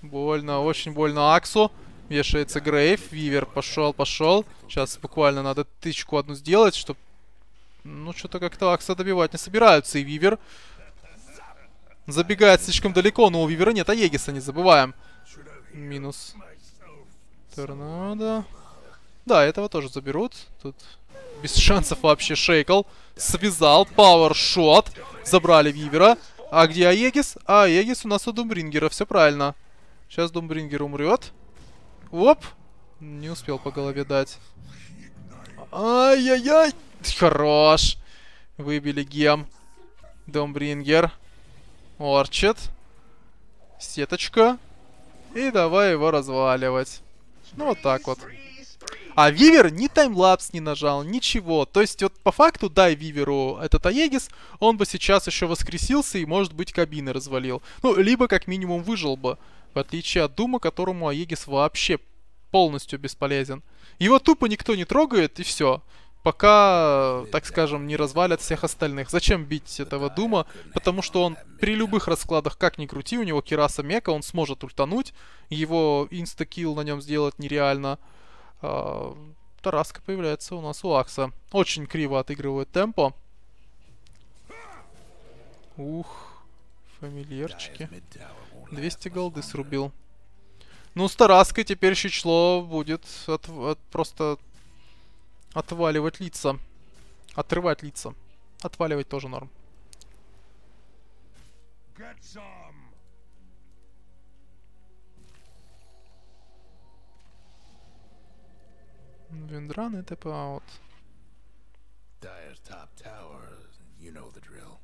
Больно, очень больно Аксу. Вешается Грейв. Вивер пошел, пошел. Сейчас буквально надо тычку одну сделать, чтобы... Ну, что-то как-то Акса добивать не собираются. И Вивер забегает слишком далеко, но у Вивера нет Аегиса, не забываем. Минус. Торнадо. Да, этого тоже заберут. Тут без шансов вообще Шейкл. Связал. Пауэршот. Забрали Вивера. А где Аегис? А Аегис у нас у Думбрингера. Все правильно. Сейчас Думбрингер умрет. Оп! Не успел по голове дать. Ай-яй-яй! Хорош! Выбили гем. Домбрингер. Орчет. Сеточка. И давай его разваливать. Ну вот так вот. А Вивер ни таймлапс не нажал, ничего. То есть вот по факту, дай Виверу этот Аегис, он бы сейчас еще воскресился и, может быть, кабины развалил. Ну, либо как минимум выжил бы. В отличие от Дума, которому Аегис вообще полностью бесполезен. Его тупо никто не трогает, и все. Пока, так скажем, не развалят всех остальных. Зачем бить этого Дума? Потому что он при любых раскладах, как ни крути, у него Кираса Мека, он сможет ультануть. Его инстакил на нем сделать нереально. А, Тараска появляется у нас у Акса. Очень криво отыгрывает темпо. Ух, фамильерчики. 200 голды срубил. Ну, с Тараской теперь еще будет от, от, просто отваливать лица. Отрывать лица. Отваливать тоже норм. Виндран и ТП аут. Dire top tower, you know the drill.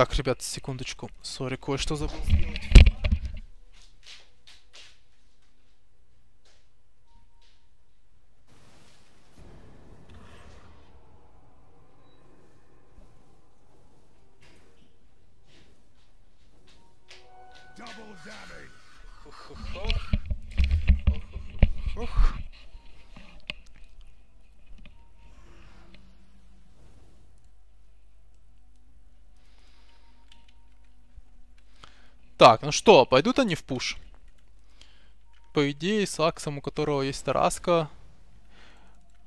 Так, ребят, секундочку. Сори, кое-что забыл сделать. Так, ну что, пойдут они в пуш? По идее, с Аксом, у которого есть Тараска.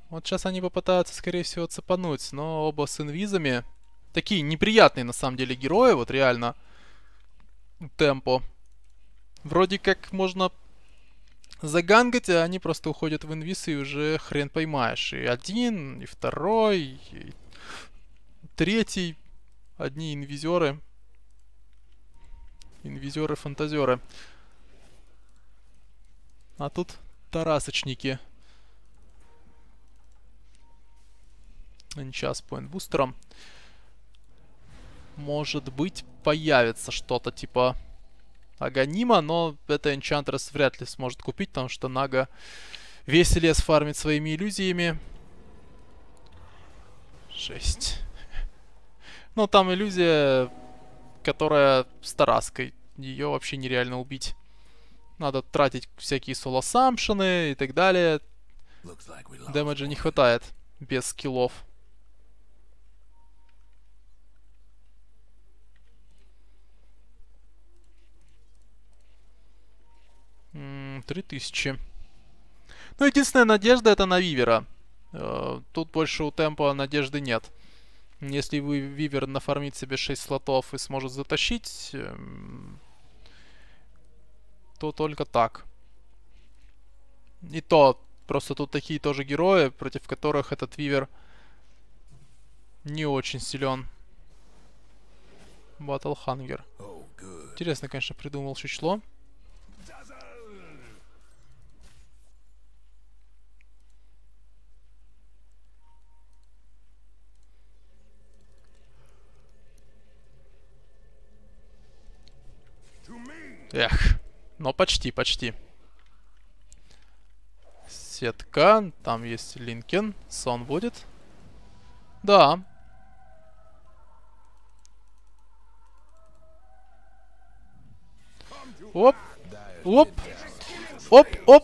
Вот сейчас они попытаются, скорее всего, цепануть. Но оба с инвизами. Такие неприятные, на самом деле, герои. Вот реально. Темпо. Вроде как можно загангать, а они просто уходят в инвиз и уже хрен поймаешь. И один, и второй, и третий. Одни инвизеры. Инвизеры-фантазеры. А тут тарасочники. Сейчас поинт бустером. Может быть, появится что-то типа Аганима, но это Энчантрес вряд ли сможет купить, потому что Нага весь лес фармит своими иллюзиями. Жесть. Но там иллюзия которая с Тараской. Ее вообще нереально убить. Надо тратить всякие соло-сампшены и так далее. Дэмэджа не хватает без скиллов. Три тысячи. Ну, единственная надежда это на Вивера. Э, тут больше у темпа надежды нет. Если вы Вивер нафармит себе 6 слотов и сможет затащить, эм, то только так. И то, просто тут такие тоже герои, против которых этот Вивер не очень силен. Battle Hunger. Интересно, конечно, придумал чечло. Эх, но почти, почти. Сетка, там есть Линкен, сон будет. Да. Оп, оп, оп, оп,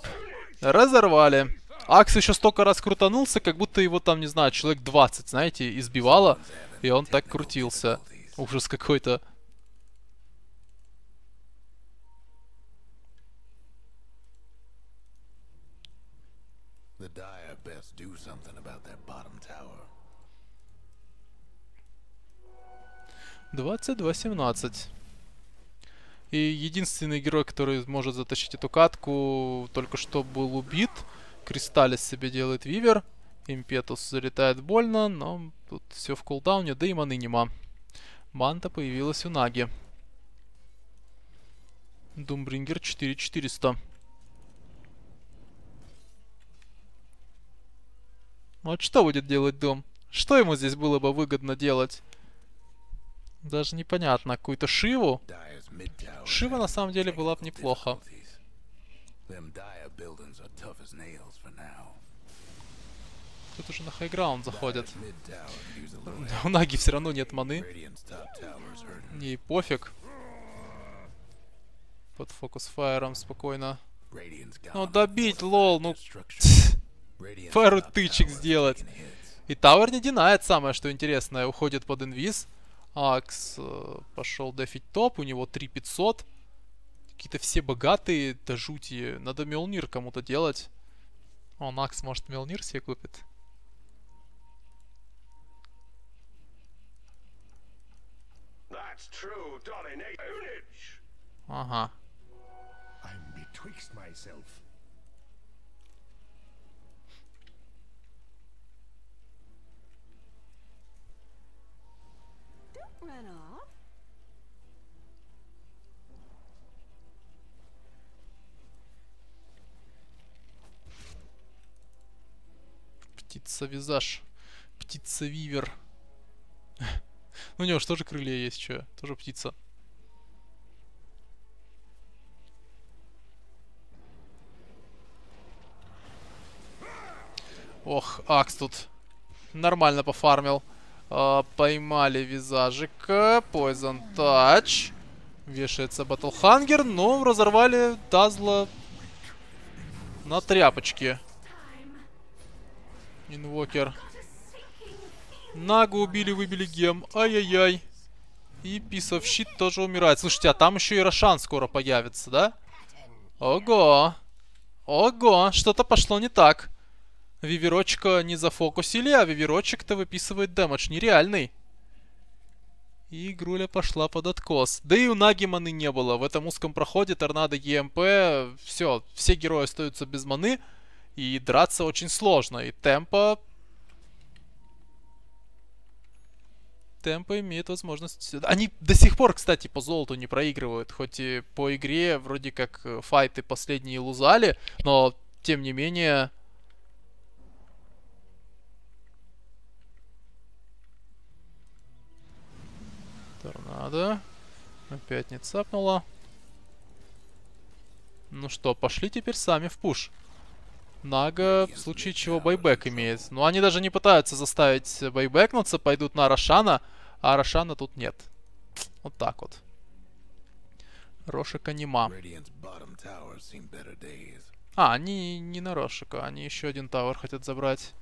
разорвали. Акс еще столько раз крутанулся, как будто его там, не знаю, человек 20, знаете, избивало, и он так крутился. Ужас какой-то. The Dyer best do something about that bottom tower. 22 И единственный герой, который может затащить эту катку, только что был убит. Кристаллис себе делает вивер. Импетус залетает больно, но тут все в кулдауне, да и маны нема. Манта появилась у Наги. Думбрингер 4400. Вот что будет делать дом? Что ему здесь было бы выгодно делать? Даже непонятно. Какую-то Шиву? Шива на самом деле была бы неплохо. Тут уже на хайграунд заходят. У Наги все равно нет маны. Не пофиг. Под фокус фаером спокойно. Ну добить, лол, ну... пару тычек сделать. И Тауэр не динает, самое что интересное, уходит под инвиз. Акс э, пошел дефить топ, у него 3500. Какие-то все богатые, да жути. Надо Мелнир кому-то делать. Он Акс, может, Мелнир себе купит? Ага. Птица-визаж. Птица-вивер. Ну, у него же тоже крылья есть, что? Тоже птица. Ох, Акс тут нормально пофармил. А, поймали визажика. Poison Touch. Вешается Батлхангер, но разорвали Дазла на тряпочке. Инвокер. Нагу убили, выбили гем. Ай-яй-яй. И писовщит тоже умирает. Слушайте, а там еще и Рошан скоро появится, да? Ого. Ого, что-то пошло не так. Виверочка не зафокусили, а виверочек-то выписывает дэмэдж нереальный. И игруля пошла под откос. Да и у Наги маны не было. В этом узком проходе торнадо ЕМП, все, все герои остаются без маны. И драться очень сложно. И темпа... Темпа имеет возможность... Они до сих пор, кстати, по золоту не проигрывают. Хоть и по игре вроде как э, файты последние лузали, но тем не менее Торнадо. Опять не цапнула. Ну что, пошли теперь сами в пуш. Нага, в случае чего, байбек имеет. Но ну, они даже не пытаются заставить байбекнуться, пойдут на Рошана, а Рошана тут нет. Вот так вот. Рошика нема. А, они не на Рошика, они еще один тауэр хотят забрать.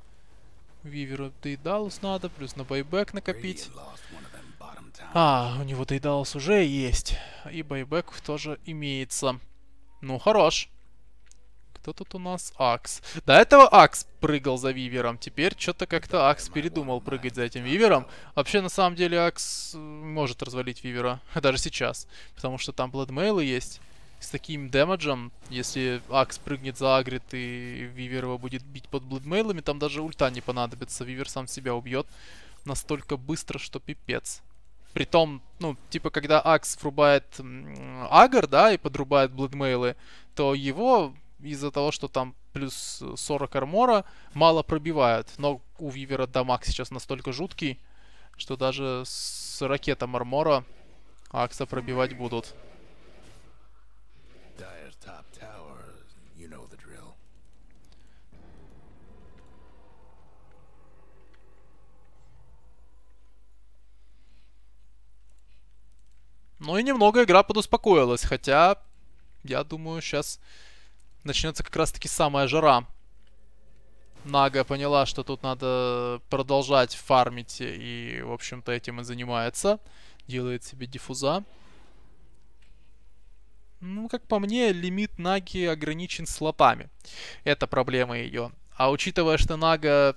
Виверу Дейдалус надо, плюс на байбек накопить. А, у него Дейдалос уже есть. И байбек тоже имеется. Ну, хорош. Кто тут у нас? Акс. До этого Акс прыгал за Вивером. Теперь что-то как-то Акс передумал прыгать за этим Вивером. Вообще, на самом деле, Акс э, может развалить Вивера. Даже сейчас. Потому что там Бладмейлы есть. С таким дэмэджем, если Акс прыгнет за Агрит и Вивер его будет бить под Бладмейлами, там даже ульта не понадобится. Вивер сам себя убьет настолько быстро, что пипец. Притом, ну, типа, когда Акс врубает Агар, да, и подрубает Бладмейлы, то его из-за того, что там плюс 40 армора, мало пробивают. Но у Вивера дамаг сейчас настолько жуткий, что даже с ракетом армора Акса пробивать будут. Ну и немного игра подуспокоилась, хотя, я думаю, сейчас начнется как раз-таки самая жара. Нага поняла, что тут надо продолжать фармить, и, в общем-то, этим и занимается. Делает себе диффуза. Ну, как по мне, лимит Наги ограничен слотами. Это проблема ее. А учитывая, что Нага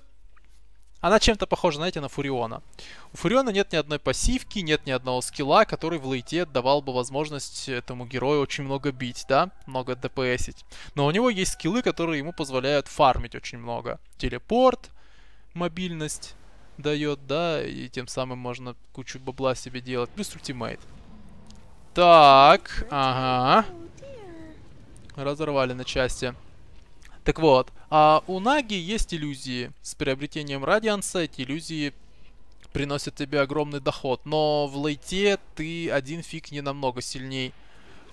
она чем-то похожа, знаете, на Фуриона. У Фуриона нет ни одной пассивки, нет ни одного скилла, который в лейте давал бы возможность этому герою очень много бить, да, много дпсить. Но у него есть скиллы, которые ему позволяют фармить очень много. Телепорт, мобильность дает, да, и тем самым можно кучу бабла себе делать, плюс ультимейт. Так, ага. Разорвали на части. Так вот, а у Наги есть иллюзии. С приобретением Радианса эти иллюзии приносят тебе огромный доход. Но в лейте ты один фиг не намного сильней.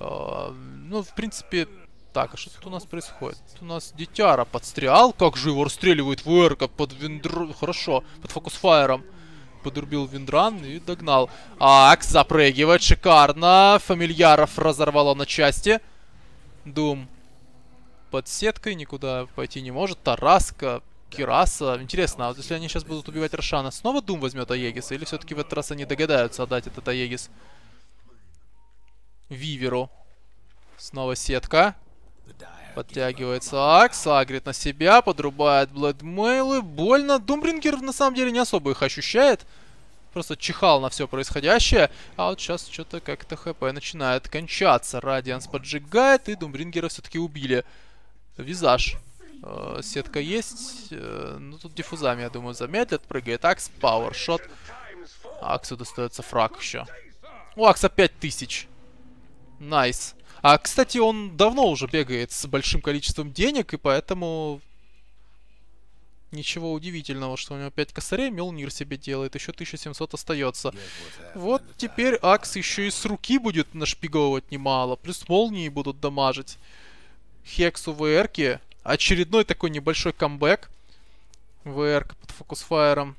Э, ну, в принципе... Так, а что тут у нас происходит? Тут у нас Дитяра подстрял. Как же его расстреливает Вуэрка под виндр... Хорошо, под фокусфайером. Подрубил Виндран и догнал. Акс запрыгивает, шикарно. Фамильяров разорвало на части. Дум под сеткой, никуда пойти не может. Тараска, Кираса. Интересно, а вот если они сейчас будут убивать Рошана, снова Дум возьмет Аегиса? Или все-таки в этот раз они догадаются отдать этот Аегис Виверу? Снова сетка. Подтягивается Акс, агрит на себя, подрубает блэдмейлы. Больно. Думбрингер на самом деле не особо их ощущает. Просто чихал на все происходящее. А вот сейчас что-то как-то хп начинает кончаться. Радианс поджигает, и Думбрингера все-таки убили. Визаж. Э, сетка есть. Э, ну, тут диффузами, я думаю, замедлят. Прыгает Акс. Пауэршот. Аксу достается фраг еще. У Акса 5000. Найс. А, кстати, он давно уже бегает с большим количеством денег, и поэтому... Ничего удивительного, что у него 5 косарей, Мелнир себе делает, еще 1700 остается. Вот теперь Акс еще и с руки будет нашпиговывать немало, плюс молнии будут дамажить. Хексу VR. Очередной такой небольшой камбэк. VR под фокусфайером.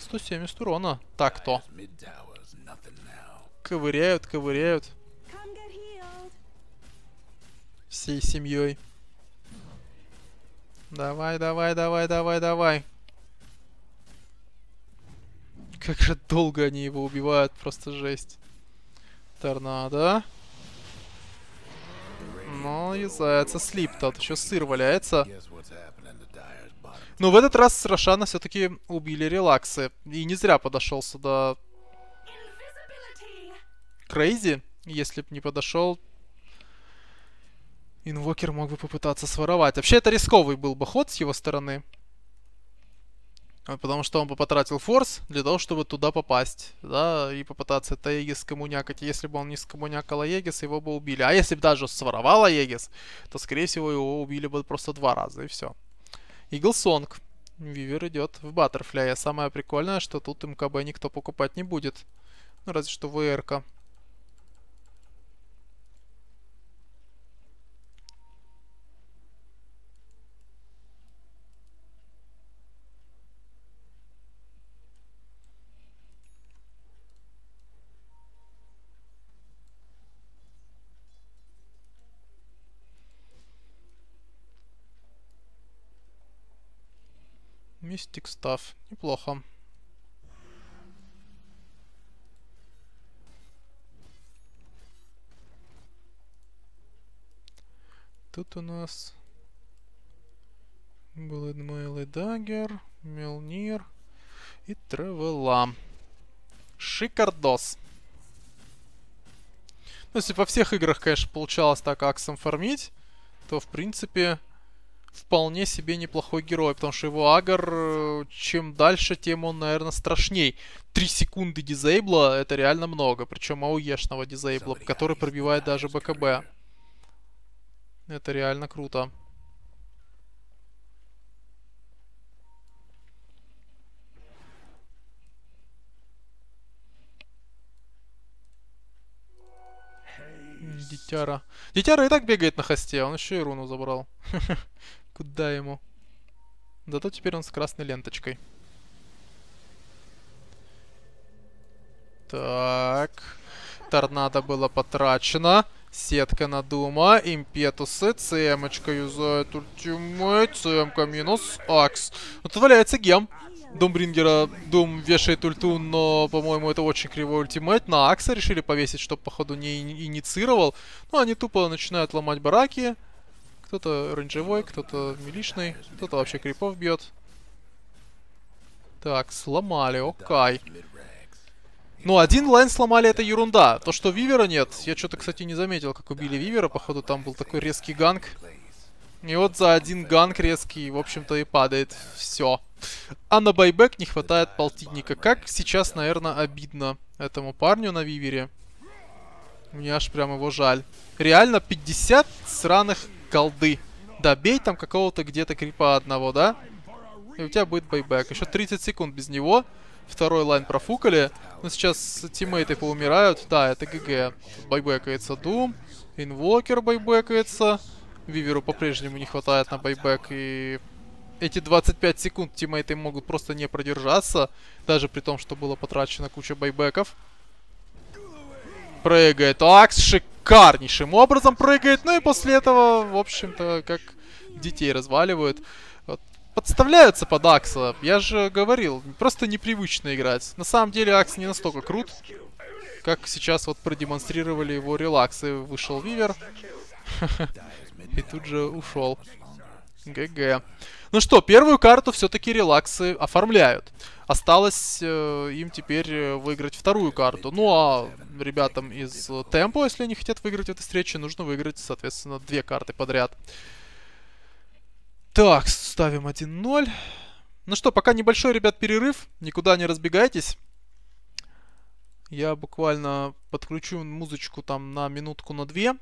170 ну, урона. Так-то. Ковыряют, ковыряют. Всей семьей. Давай, давай, давай, давай, давай. Как же долго они его убивают, просто жесть. Торнадо но ну, юзается слип. Тут еще сыр валяется. Но ну, в этот раз Рошана все-таки убили релаксы. И не зря подошел сюда Крейзи. Если бы не подошел, Инвокер мог бы попытаться своровать. Вообще, это рисковый был бы ход с его стороны. А, потому что он бы потратил форс для того, чтобы туда попасть, да, и попытаться это Егис скоммунякать. Если бы он не скоммунякал Егис, его бы убили. А если бы даже своровал Егис, то, скорее всего, его убили бы просто два раза, и все. Иглсонг. Вивер идет в Баттерфляй. А самое прикольное, что тут МКБ никто покупать не будет. Ну, разве что вр Мистик став. Неплохо. Тут у нас был Эдмейл и Даггер, Мелнир и Тревела. Шикардос. Ну, если во всех играх, конечно, получалось так аксом фармить, то, в принципе, вполне себе неплохой герой, потому что его агар, чем дальше, тем он, наверное, страшней. Три секунды дизейбла — это реально много, причем ауешного дизейбла, который пробивает даже БКБ. Это реально круто. Дитяра. Дитяра и так бегает на хосте, он еще и руну забрал. Куда ему? Зато теперь он с красной ленточкой. Так. Торнадо было потрачено. Сетка на Дума, импетусы, ЦМочка юзает ультимейт, ЦМка минус, Акс. Тут валяется гем. Думбрингера, Дум вешает ульту, но, по-моему, это очень кривой ультимейт. На Акса решили повесить, чтобы, походу, не инициировал. Ну, они тупо начинают ломать бараки. Кто-то рейнджевой, кто-то миличный, кто-то вообще крипов бьет. Так, сломали, окай. Ну, один лайн сломали, это ерунда. То, что Вивера нет, я что-то, кстати, не заметил, как убили Вивера. Походу, там был такой резкий ганг. И вот за один ганг резкий, в общем-то, и падает все. А на байбек не хватает полтинника. Как сейчас, наверное, обидно этому парню на Вивере. Мне аж прям его жаль. Реально 50 сраных голды. Да, там какого-то где-то крипа одного, да? И у тебя будет байбек. Еще 30 секунд без него. Второй лайн профукали. Но сейчас тиммейты поумирают. Да, это ГГ. Байбекается Дум. Инвокер байбекается. Виверу по-прежнему не хватает на байбек. И эти 25 секунд тиммейты могут просто не продержаться. Даже при том, что было потрачено куча байбеков. Прыгает Акс. Шик шикарнейшим образом прыгает. Ну и после этого, в общем-то, как детей разваливают. Вот. Подставляются под Акса. Я же говорил, просто непривычно играть. На самом деле Акс не настолько крут, как сейчас вот продемонстрировали его релакс. И вышел Вивер. И тут же ушел. ГГ. Ну что, первую карту все-таки релаксы оформляют. Осталось э, им теперь э, выиграть вторую карту. Ну а ребятам из Темпо, если они хотят выиграть в этой встрече, нужно выиграть, соответственно, две карты подряд. Так, ставим 1-0. Ну что, пока небольшой, ребят, перерыв. Никуда не разбегайтесь. Я буквально подключу музычку там на минутку, на две.